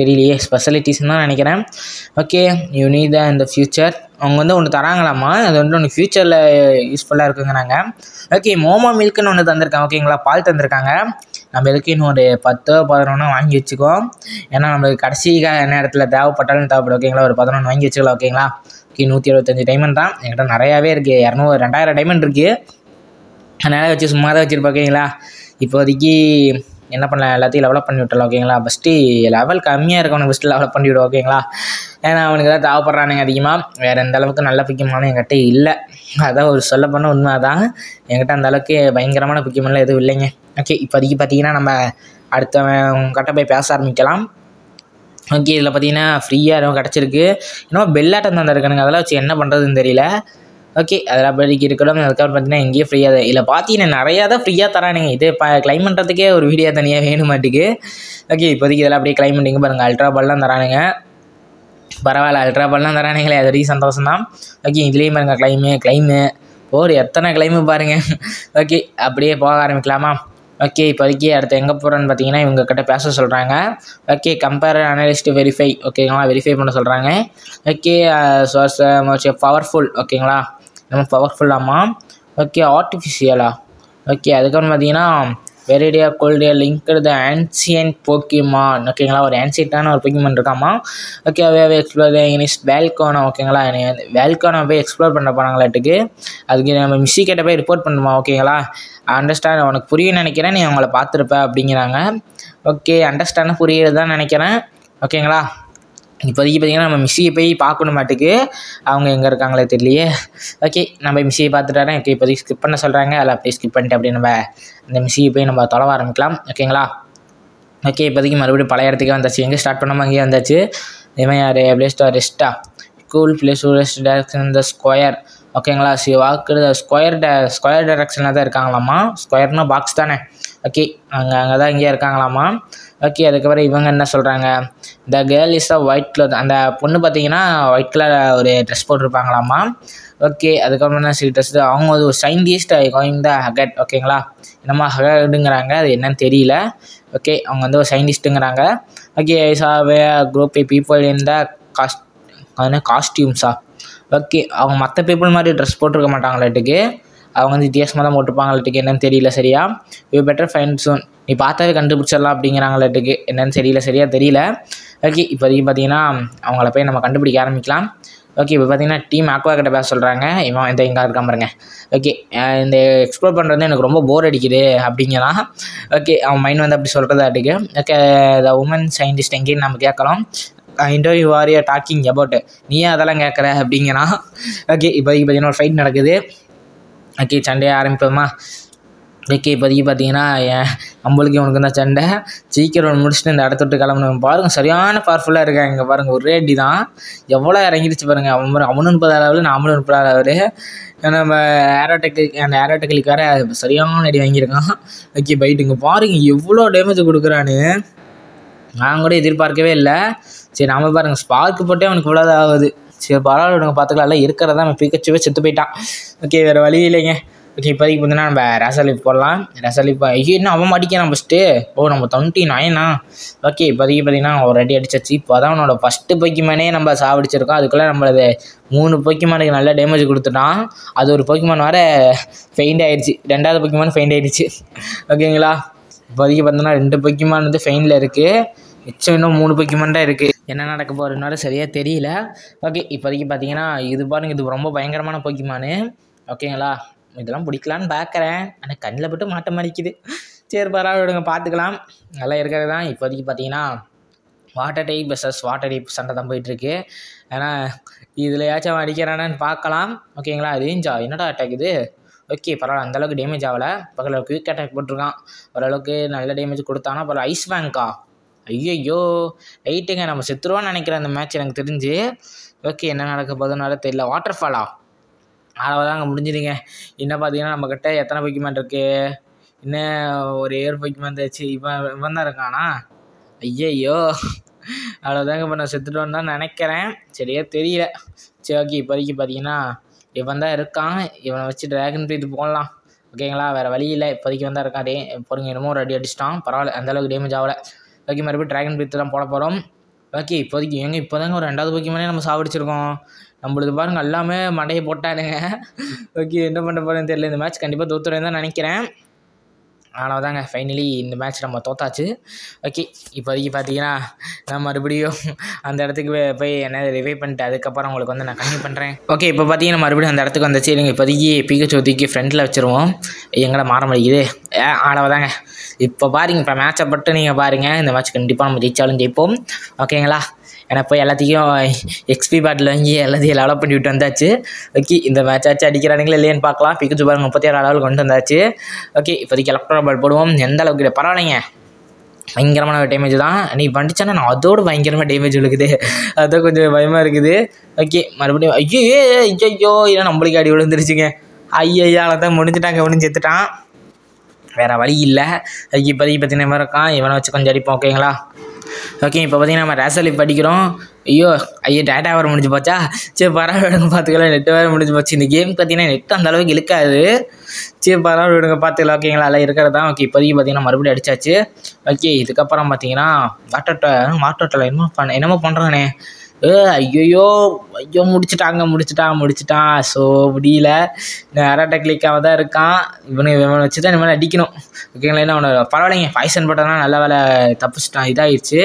தெரியலையே ஸ்பெஷலிட்டிஸ்ன்னு தான் நினைக்கிறேன் ஓகே யூ நீட் த இந்த ஃப்யூச்சர் அவங்க வந்து ஒன்று தராங்களாமா அது வந்து ஒன்று ஃப்யூச்சரில் யூஸ்ஃபுல்லாக இருக்குங்கிறாங்க ஓகே மோமோ மில்க்குன்னு ஒன்று தந்திருக்காங்க ஓகேங்களா பால் தந்திருக்காங்க எதுக்கு இன்னும் ஒரு பத்தோ பதினொன்றோ வாங்கி வச்சுக்கோம் ஏன்னா நம்மளுக்கு கடைசி நேரத்தில் தேவைப்பட்டாலும் தேவைப்படும் ஓகேங்களா ஒரு பதினொன்று வாங்கி வச்சுக்கலாம் ஓகேங்களா ஓகே நூற்றி எழுபத்தஞ்சு டைமண்ட் தான் என்கிட்ட நிறையாவே இருக்குது இரநூறு ரெண்டாயிரம் டைமண்ட் இருக்குது அதனால் வச்சு சும்மா தான் வச்சுருப்போம் ஓகேங்களா இப்போதைக்கு என்ன பண்ணலாம் எல்லாத்தையும் லெவலப் பண்ணி விட்டலாம் ஓகேங்களா ஃபஸ்ட்டு லெவல் கம்மியாக இருக்கவனுக்கு ஃபஸ்ட்டு லெவலப் பண்ணி விடுவோம் ஓகேங்களா ஏன்னா அவனுக்கு தான் தேவைப்படுறானுங்க அதிகமாக வேறு எந்த அளவுக்கு நல்ல பிக்கியமானும் என்கிட்ட இல்லை அதான் ஒரு சொல்ல பண்ண உண்மை தான் என்கிட்ட அந்தளவுக்கு பயங்கரமான பிக்கியமெல்லாம் எதுவும் இல்லைங்க ஓகே இப்போதைக்கு பார்த்தீங்கன்னா நம்ம உங்ககிட்ட போய் பேச ஆரம்பிக்கலாம் ஓகே இதில் பார்த்தீங்கன்னா ஃப்ரீயாக எதுவும் கிடச்சிருக்கு என்னமோ பெல்லாட்டம் தான் இருக்கானுங்க அதெல்லாம் வச்சு என்ன பண்ணுறதுன்னு தெரியல ஓகே அதெல்லாம் படிக்க இருக்கணும் அதுக்கப்புறம் பார்த்தீங்கன்னா எங்கேயும் ஃப்ரீயாக தான் இல்லை பார்த்தீங்கன்னா நிறையா தான் ஃப்ரீயாக தரானுங்க இது இப்போ கிளைம் பண்ணுறதுக்கே ஒரு வீடியோ தனியாக வேணும் மாட்டுக்கு ஓகே இப்போதைக்கு இதெல்லாம் அப்படியே கிளைம் பண்ணிங்க பாருங்கள் அல்ட்ரா பால்லாம் தரானுங்க பரவாயில்ல அல்ட்ரா பால்லாம் தரானுங்களே அது வரைக்கும் சந்தோஷம் தான் ஓகே இதுலேயும் பாருங்கள் கிளைமு கிளைமு ஓர் எத்தனை கிளைமு பாருங்கள் ஓகே அப்படியே போக ஆரம்பிக்கலாமா ஓகே இப்போதைக்கு அடுத்து எங்கே போகிறோன்னு பார்த்தீங்கன்னா இவங்ககிட்ட பேச சொல்கிறாங்க ஓகே கம்பேர் அனலிஸ்ட் வெரிஃபை ஓகேங்களா வெரிஃபை பண்ண சொல்கிறாங்க ஓகே சோர்ஸ் பவர்ஃபுல் ஓகேங்களா நம்ம பவர்ஃபுல்லாமா ஓகே ஆர்டிஃபிஷியலா ஓகே அதுக்கப்புறம் பார்த்தீங்கன்னா வெரைடியா கோல்டியா லிங்க்டு த ஆன்சியன்ட் போக்கிமான் ஓகேங்களா ஒரு ஆன்சியன்ட்டான ஒரு போக்கிமான் இருக்காமா ஓகே அவே எக்ஸ்ப்ளோர் இனிஸ் வேல்கோனா ஓகேங்களா வேல்கோனா போய் எக்ஸ்ப்ளோர் பண்ண போனாங்களாட்டுக்கு அதுக்கு நம்ம மிஸ்ஸி கேட்ட போய் ரிப்போர்ட் பண்ணுமா ஓகேங்களா அண்டர்ஸ்டாண்ட் உனக்கு புரியும்னு நினைக்கிறேன் நீ அவங்கள பார்த்துருப்ப அப்படிங்கிறாங்க ஓகே அண்டர்ஸ்டாண்ட் புரியுது தான் நினைக்கிறேன் ஓகேங்களா இப்போதைக்கு பார்த்தீங்கன்னா நம்ம மிஸ்ஸியை போய் பார்க்கணும் மாட்டுக்கு அவங்க எங்கே இருக்காங்களே தெரியலையே ஓகே நம்ம மிஸ்ஸியை பார்த்துட்டாரேன் ஓகே இப்போதைக்கு ஸ்கிப் பண்ண சொல்கிறாங்க அதில் அப்படியே ஸ்கிப் பண்ணிட்டு அப்படியே நம்ம அந்த மிஸ்ஸியை போய் நம்ம தொலைவ ஆரம்பிக்கலாம் ஓகேங்களா ஓகே இப்போதைக்கு மறுபடியும் பழைய இடத்துக்கே வந்தாச்சு எங்கே ஸ்டார்ட் பண்ணாமல் அங்கேயே வந்தாச்சு இவன் யார் அப்படியே ஸ்டார் ரெஸ்ட்டா கூல் பிளேஸ் ரெஸ்ட் டேரக்ஷன் இந்த ஸ்கொயர் ஓகேங்களா சி வாக்கு ஸ்கொயர் ஸ்கொயர் டேரக்ஷனில் தான் இருக்காங்களாம்மா ஸ்கொயர்னா பாக்ஸ் தானே ஓகே அங்கே அங்கே தான் இங்கேயே இருக்காங்களாமா ஓகே அதுக்கப்புறம் இவங்க என்ன சொல்கிறாங்க the girl is a white colour அந்த பொண்ணு பார்த்தீங்கன்னா ஒயிட் கலர் ஒரு ட்ரெஸ் போட்டிருப்பாங்களாமா ஓகே அதுக்கப்புறம் என்ன சில ட்ரெஸ் அவங்க ஒரு சயின்டிஸ்ட் கோயிங் த ஹகட் ஓகேங்களா என்னமா ஹகட்டுங்கிறாங்க அது என்னன்னு தெரியல ஓகே அவங்க வந்து ஒரு சயின்டிஸ்ட்டுங்கிறாங்க ஓகே சாவே group people in the cast காஸ்டியூம்ஸா ஓகே அவங்க மற்ற பீப்புள் மாதிரி ட்ரெஸ் போட்டிருக்க மாட்டாங்களேட்டுக்கு அவங்க வந்து வித்தியாசமாக தான் போட்டிருப்பாங்களாட்டுக்கு என்னன்னு தெரியல சரியா யூ பெட்டர் ஃபைன் சூன் நீ பார்த்தாவே கண்டுபிடிச்சிடலாம் அப்படிங்கிறாங்களாட்டுக்கு என்னன்னு தெரியல சரியா தெரியல ஓகே இப்போதைக்கு பார்த்தீங்கன்னா அவங்கள போய் நம்ம கண்டுபிடிக்க ஆரம்பிக்கலாம் ஓகே இப்போ பார்த்தீங்கன்னா டீம் ஆக்வா கிட்ட பேச சொல்கிறாங்க இவன் இந்த எங்கே இருக்காம பாருங்க ஓகே இந்த எக்ஸ்ப்ளோர் பண்ணுறது எனக்கு ரொம்ப போர் அடிக்குது அப்படிங்கிறான் ஓகே அவன் மைண்ட் வந்து அப்படி சொல்கிறதாட்டுக்கு ஓகே த உமன் சயின்டிஸ்ட் எங்கேன்னு நம்ம கேட்கலாம் இன்டர்வியூ வாரியர் டாக்கிங் அபவுட் நீ அதெல்லாம் கேட்குற அப்படிங்கிறான் ஓகே இப்போ பார்த்தீங்கன்னா ஒரு ஃபைட் நடக்குது ஓகே சண்டையை ஆரம்பிப்போமா ஓகே இப்போதைக்கு பார்த்தீங்கன்னா என் நம்மளுக்கு உனக்கு தான் சண்டை சீக்கிரம் முடிச்சுட்டு இந்த இடத்த விட்டு கிளம்பணும் பாருங்கள் சரியான பவர்ஃபுல்லாக இருக்கா இங்கே பாருங்கள் ஒரே அடி தான் எவ்வளோ இறங்கிடுச்சு பாருங்கள் அவன் அவனும் முப்பது அளவில் நாமளும் முப்பது அளவு நம்ம ஏரோடெக்னிக் அந்த ஏரோடெக்னிக் சரியான அடி வாங்கியிருக்கான் ஓகே பைட்டுங்க பாருங்கள் எவ்வளோ டேமேஜ் கொடுக்குறான்னு நான் கூட எதிர்பார்க்கவே இல்லை சரி நாம பாருங்கள் ஸ்பார்க் போட்டே அவனுக்கு இவ்வளோதான் ஆகுது சரி பரவாயில்ல விடுங்க பார்த்துக்கலாம் எல்லாம் இருக்கிறதா நம்ம பிக்கச்சுவே செத்து போயிட்டான் ஓகே வேறு வழி இல்லைங்க ஓகே இப்போதைக்கு பார்த்தீங்கன்னா நம்ம ரசாலிப் போடலாம் ரசலிப் ஐயோ என்ன அவன் நம்ம ஃபஸ்ட்டு ஓ நம்ம தொண்ட்டி நயனா ஓகே இப்போதைக்கு பார்த்தீங்கன்னா ஒரு ரெடி அடிச்சாச்சு இப்போ தான் அவனோட ஃபஸ்ட்டு பொக்கிமானே நம்ம சாப்பிடிச்சிருக்கோம் அதுக்குள்ளே நம்மளது மூணு பொக்கிமானுக்கு நல்ல டேமேஜ் கொடுத்துட்டான் அது ஒரு பொக்கிமான் வர ஃபெயிண்ட் ஆயிடுச்சு ரெண்டாவது பொக்கிமான் ஃபெயிண்ட் ஆயிடுச்சு ஓகேங்களா இப்போதைக்கு பார்த்தோன்னா ரெண்டு பொக்கிமான் வந்து ஃபெயினில் இருக்குது மிச்சம் இன்னும் மூணு பொக்கிமன் இருக்குது என்ன நடக்க போகிறதுனால சரியாக தெரியல ஓகே இப்போதைக்கு பார்த்தீங்கன்னா இது பாருங்க இது ரொம்ப பயங்கரமான பொக்கிமானு ஓகேங்களா இதெல்லாம் பிடிக்கலான்னு பார்க்குறேன் ஆனால் கண்ணில் போட்டு மாட்டம் மாட்டேங்குது சரி பரவாயில்லைங்க பார்த்துக்கலாம் நல்லா இருக்கிறது தான் இப்போதைக்கு பார்த்தீங்கன்னா water type buses water type சண்டை தான் போயிட்டுருக்கு ஏன்னா இதில் ஏச்சும் அடிக்கிறானு பார்க்கலாம் ஓகேங்களா ரேஞ்சா என்னடா அட்டாக் இது ஓகே பரவாயில்ல அந்தளவுக்கு டேமேஜ் ஆகலை பக்கத்தில் குயிக் அட்டாக் போட்டிருக்கான் ஓரளவுக்கு நல்ல டேமேஜ் கொடுத்தானா பரவாயில்ல ஐஸ் பேங்க்கா ஐயையோ ரைட்டுங்க நம்ம செத்துருவோம்னு நினைக்கிறேன் அந்த மேட்ச் எனக்கு தெரிஞ்சு ஓகே என்ன நடக்க போதுனால தெரியல வாட்டர் ஃபாலா அளவு தாங்க முடிஞ்சுதுங்க இன்னும் பார்த்தீங்கன்னா நம்மக்கிட்ட எத்தனை பொக்கிமேன் இருக்குது இன்னும் ஒரு ஏர் பொக்கிமேன் ஆச்சு இவன் இவன் தான் இருக்கானா ஐயையோ அவ்வளோதாங்க இப்போ நான் செத்துட்டோன்னு தான் நினைக்கிறேன் சரியா தெரியல சரி ஓகே இப்போதைக்கு பார்த்தீங்கன்னா இவன் தான் இருக்கான் இவனை வச்சு ட்ராகன் ப்ரீத் போகலாம் ஓகேங்களா வேறு வழி இல்லை இப்போதைக்கு வந்தால் இருக்கான் டே பொறுங்க என்னமோ ஒரு அடி அடிச்சிட்டான் பரவாயில்ல அந்தளவுக்கு டேமேஜ் ஆகலை ஓகே மறுபடியும் ட்ராகன் பிரீத் தான் போட போகிறோம் ஓகே இப்போதைக்கு ஏங்க இப்போ தாங்க ஒரு ரெண்டாவது போக்கியமானே நம்ம சாவடிச்சிருக்கோம் நம்மளுக்கு பாருங்கள் எல்லாமே மண்டையை போட்டானுங்க ஓகே என்ன பண்ண போகிறேன்னு தெரியல இந்த மேட்ச் கண்டிப்பாக தோத்துறேன் தான் நினைக்கிறேன் ஆனால் தாங்க ஃபைனலி இந்த மேட்ச் நம்ம தோத்தாச்சு ஓகே இப்போதைக்கு பார்த்தீங்கன்னா நான் மறுபடியும் அந்த இடத்துக்கு போய் என்ன ரிவை பண்ணிட்டு அதுக்கப்புறம் உங்களுக்கு வந்து நான் கன்யூ பண்ணுறேன் ஓகே இப்போ பார்த்தீங்கன்னா மறுபடியும் அந்த இடத்துக்கு வந்துச்சு இல்லைங்க இப்போதைக்கு பிகச்சு ஒதுக்கி ஃப்ரெண்டில் வச்சுருவோம் எங்களை மாற முடியுது தாங்க இப்போ பாருங்க இப்போ மேட்சை பட்டு நீங்கள் பாருங்கள் இந்த மேட்ச் கண்டிப்பாக நம்ம ஜெயிச்சாலும் ஜெயிப்போம் ஓகேங்களா ஏன்னா போய் எல்லாத்தையும் எக்ஸ்பி பேட்டில் வாங்கி எல்லாத்தையும் லெவலப் பண்ணி விட்டு வந்தாச்சு ஓகே இந்த மேட்ச் ஆச்சு அடிக்கிறானுங்களே இல்லையான்னு பார்க்கலாம் பிக்கு பாருங்க முப்பத்தி ஆறு அளவில் கொண்டு வந்தாச்சு ஓகே இப்போதைக்கு எலக்ட்ரான் பால் போடுவோம் எந்த அளவுக்கு பரவாயில்லைங்க பயங்கரமான ஒரு டேமேஜ் தான் நீ பண்ணிச்சானே நான் அதோட பயங்கரமாக டேமேஜ் விழுக்குது அதுதான் கொஞ்சம் பயமாக இருக்குது ஓகே மறுபடியும் ஐயோ ஐயோ ஐயோ ஏன்னா நம்மளுக்கு அடி விழுந்துருச்சுங்க ஐயோ ஐயாவில் தான் முடிஞ்சுட்டாங்க முடிஞ்சு செத்துட்டான் வேறு வழி இல்லை இப்போதைக்கு பார்த்தீங்கன்னா இருக்கான் இவனை வச்சு கொஞ்சம் அடிப்போம் ஓகேங்களா ஓகே இப்போ பார்த்தீங்கன்னா நம்ம ரேசலி படிக்கிறோம் ஐயோ ஐயோ டேட்டா வேறு முடிஞ்சு போச்சா சரி பரவாயில்ல விடுங்க பார்த்துக்கலாம் நெட் வேறு முடிஞ்சு போச்சு இந்த கேம் பார்த்தீங்கன்னா நெட் அந்த அளவுக்கு இழுக்காது சரி பரவாயில்ல விடுங்க பார்த்துக்கலாம் ஓகேங்களா அதில் இருக்கிறது தான் ஓகே இப்போதைக்கு பார்த்திங்கன்னா மறுபடியும் அடித்தாச்சு ஓகே இதுக்கப்புறம் பார்த்திங்கன்னா வாட்டர் வாட்டோட்டோவில் என்னமோ பண்ண என்னமோ பண்ணுறானே ஏ ஐயோ முடிச்சிட்டாங்க முடிச்சிட்டான் முடிச்சிட்டான் ஸோ முடியல நேராட்ட கிளிக்காக தான் இருக்கான் இவனு இவனை வச்சு தான் இனிமேல் அடிக்கணும் ஓகேங்களா என்ன ஒன்று பரவாயில்லைங்க பாய்சன் பட்டனா நல்ல வேலை தப்பிச்சிட்டான் இதாகிடுச்சு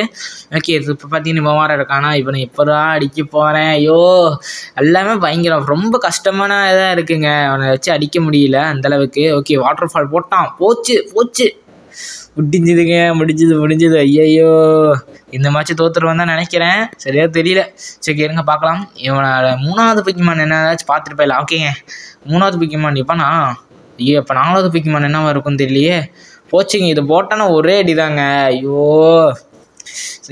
ஓகே இது இப்போ பார்த்தீங்கன்னா இவன் இருக்கானா இவனை இப்போ அடிக்க போகிறேன் ஐயோ எல்லாமே பயங்கரம் ரொம்ப கஷ்டமான இதாக இருக்குங்க அவனை வச்சு அடிக்க முடியல அந்தளவுக்கு ஓகே வாட்டர் ஃபால் போட்டான் போச்சு போச்சு முடிஞ்சதுங்க முடிஞ்சது முடிஞ்சது ஐயையோ இந்த மாதிரி தோத்துருவோம் தான் நினைக்கிறேன் சரியாக தெரியல சரி கேருங்க பார்க்கலாம் இவனோட மூணாவது பிக்கிமான் என்ன ஏதாச்சும் பார்த்துட்டு போயிடலாம் ஓகேங்க மூணாவது பிக்கிமான் எப்போனா ஐயோ இப்போ நாலாவது பிக்கிமான் என்னவா இருக்கும்னு தெரியலையே போச்சுங்க இது போட்டோன்னா ஒரே அடிதாங்க ஐயோ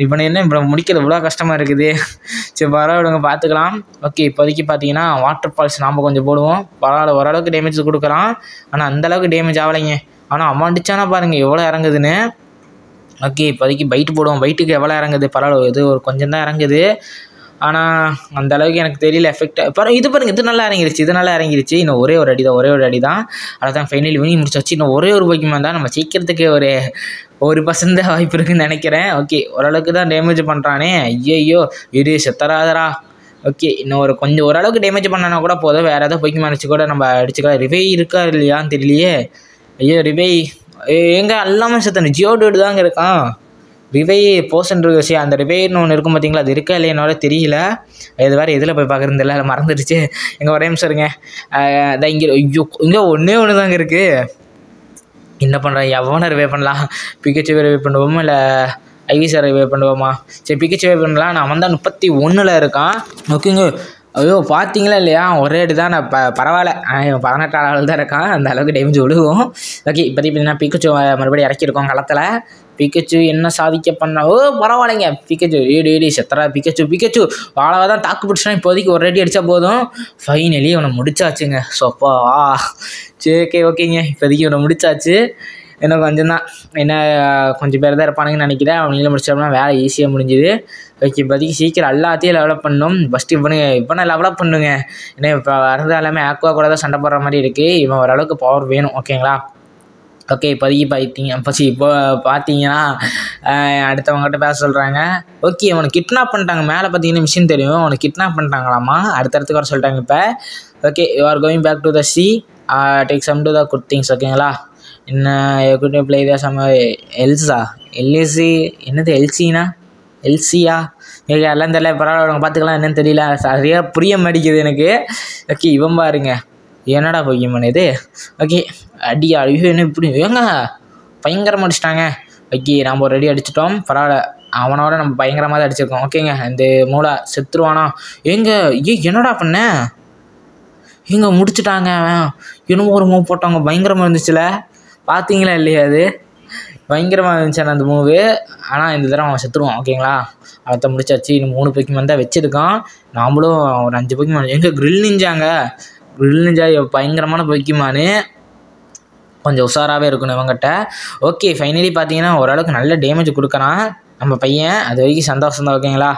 இப்போ என்ன இப்போ முடிக்கிறது இவ்வளோ கஷ்டமாக இருக்குது சரி பரவாயில்லைங்க பார்த்துக்கலாம் ஓகே இப்போதைக்கு பார்த்தீங்கன்னா வாட்டர் ஃபால்ஸ் நாம் கொஞ்சம் போடுவோம் பரவாயில்ல ஓரளவுக்கு டேமேஜ் கொடுக்கலாம் ஆனால் அந்தளவுக்கு டேமேஜ் ஆகலைங்க ஆனால் அமௌண்ட்டுச்சானா பாருங்கள் எவ்வளோ இறங்குதுன்னு ஓகே இப்போதைக்கு பைட்டு போடுவோம் பைட்டுக்கு எவ்வளோ இறங்குது பரவாயில்ல இது ஒரு கொஞ்சம் தான் இறங்குது ஆனால் அந்த அளவுக்கு எனக்கு தெரியல எஃபெக்ட் பரவ இது பாருங்கள் இது நல்லா இறங்கிருச்சு இது நல்லா இறங்கிருச்சு இன்னும் ஒரே ஒரு அடி தான் ஒரே ஒரு அடி தான் அதை தான் ஃபைனலி வினி முடிச்சாச்சு இன்னும் ஒரே ஒரு போக்கியமாக தான் நம்ம சீக்கிரத்துக்கு ஒரு ஒரு பர்சன்ட் தான் வாய்ப்பு இருக்குன்னு நினைக்கிறேன் ஓகே ஓரளவுக்கு தான் டேமேஜ் பண்ணுறானே ஐயோ இரு செத்தராதரா ஓகே இன்னும் ஒரு கொஞ்சம் ஓரளவுக்கு டேமேஜ் பண்ணனா கூட போதும் வேறு ஏதாவது போக்கியமாக வச்சு கூட நம்ம அடிச்சுக்கலாம் ரிவே இருக்கா இல்லையான்னு தெரியலையே ஐயோ ரிவை எங்கே எல்லாமே செத்தனு ஜியோ டூடு தாங்க இருக்கான் ரிவை போஸ்ன்ற விஷயம் அந்த ரிவைன்னு ஒன்று இருக்கும் பார்த்தீங்களா அது இருக்கா இல்லையனோட தெரியல இது வேறு எதில் போய் பார்க்குறது இல்லை மறந்துடுச்சு எங்கள் ஒரே நிமிஷம் அதான் இங்கே ஐயோ இங்கே ஒன்றே ஒன்று தாங்க இருக்குது என்ன பண்ணுறேன் எவ்வளோ ரிவை பண்ணலாம் பிகச்சுவை ரிவை பண்ணுவோமா இல்லை ஐவி சார் பண்ணுவோமா சரி பிகச்சுவை பண்ணலாம் நான் வந்தால் முப்பத்தி ஒன்றில் இருக்கான் ஓகேங்க ஐயோ பார்த்தீங்களா இல்லையா ஒரே அடி தான் நான் ப பரவாயில்ல பதினெட்டாள் ஆள் தான் இருக்கான் அந்த அளவுக்கு டேமேஜ் விடுவோம் ஓகே இப்போதைக்கு பார்த்தீங்கன்னா பிக்கச்சு மறுபடியும் இறக்கியிருக்கோம் களத்தில் பிக்கச்சு என்ன சாதிக்க பண்ண ஓ பரவாயில்லைங்க பிக்கச்சு ஏடி ஏடி செத்தரா பிக்கச்சு பிக்கச்சு வாழவாக தான் தாக்கு பிடிச்சினா இப்போதைக்கு ஒரு ரெடி அடித்தா போதும் ஃபைனலி அவனை முடிச்சாச்சுங்க சொப்பா சரி ஓகே ஓகேங்க இப்போதைக்கு இவனை முடிச்சாச்சு இன்னும் கொஞ்சம் தான் என்ன கொஞ்சம் பேர் தான் இருப்பானுங்கன்னு நினைக்கிறேன் நீங்களே முடிச்சோம்னா வேலை ஈஸியாக முடிஞ்சுது ஓகே இப்போதைக்கு சீக்கிரம் எல்லாத்தையும் லெவலப் பண்ணணும் ஃபஸ்ட்டு இவனு இவனை லெவலப் பண்ணுங்க ஏன்னா இப்போ வரது எல்லாமே ஆக்வா கூட தான் சண்டை போடுற மாதிரி இருக்குது இவன் ஓரளவுக்கு பவர் வேணும் ஓகேங்களா ஓகே இப்போதைக்கு பார்த்தீங்க ஃபஸ்ட் இப்போ பார்த்தீங்கன்னா அடுத்தவங்ககிட்ட பேச சொல்கிறாங்க ஓகே அவனை கிட்னாப் பண்ணிட்டாங்க மேலே பார்த்தீங்கன்னா மிஷின் தெரியும் அவனை கிட்னாப் பண்ணிட்டாங்களாமா அடுத்தடுத்துக்கு வர சொல்லிட்டாங்க இப்போ okay you are going back to the sea take some to the good things ஓகேங்களா என்ன எக்யூட்டிவ் பிளேயர் சம எல்ஸா எல்எஸ்சி என்னது எல்சினா எல்சியா எனக்கு எல்லாம் தெரியல பரவாயில்ல அவங்க பார்த்துக்கலாம் என்னன்னு தெரியல சரியாக புரிய மாட்டேங்குது எனக்கு ஓகே இவன் பாருங்க என்னடா பொக்கியமன் இது ஓகே அடி அழிவு என்ன இப்படி ஏங்க பயங்கரமாக அடிச்சிட்டாங்க ஓகே நாம் ஒரு அடி அடிச்சிட்டோம் பரவாயில்ல அவனோட நம்ம பயங்கரமாக தான் அடிச்சிருக்கோம் ஓகேங்க இந்த மூளா செத்துருவானா எங்க ஏ என்னடா பண்ண எங்க முடிச்சிட்டாங்க அவன் இன்னும் ஒரு மூவ் போட்டவங்க பயங்கரமாக இருந்துச்சுல பார்த்தீங்களா இல்லையா அது பயங்கரமாக இருந்துச்சு அந்த மூவு ஆனால் இந்த தடவை அவன் செத்துருவான் ஓகேங்களா அவத்த முடிச்சாச்சு இன்னும் மூணு பொக்கிமான் வந்தால் வச்சுருக்கான் நாமளும் ஒரு அஞ்சு பொக்கிமான் எங்கே க்ரில் நிஞ்சாங்க க்ரில் நிஞ்சா பயங்கரமான பொக்கிமானு கொஞ்சம் உஷாராகவே இருக்கணும் இவங்ககிட்ட ஓகே ஃபைனலி பார்த்தீங்கன்னா ஓரளவுக்கு நல்ல டேமேஜ் கொடுக்குறான் நம்ம பையன் அது வரைக்கும் சந்தோஷம் தான் ஓகேங்களா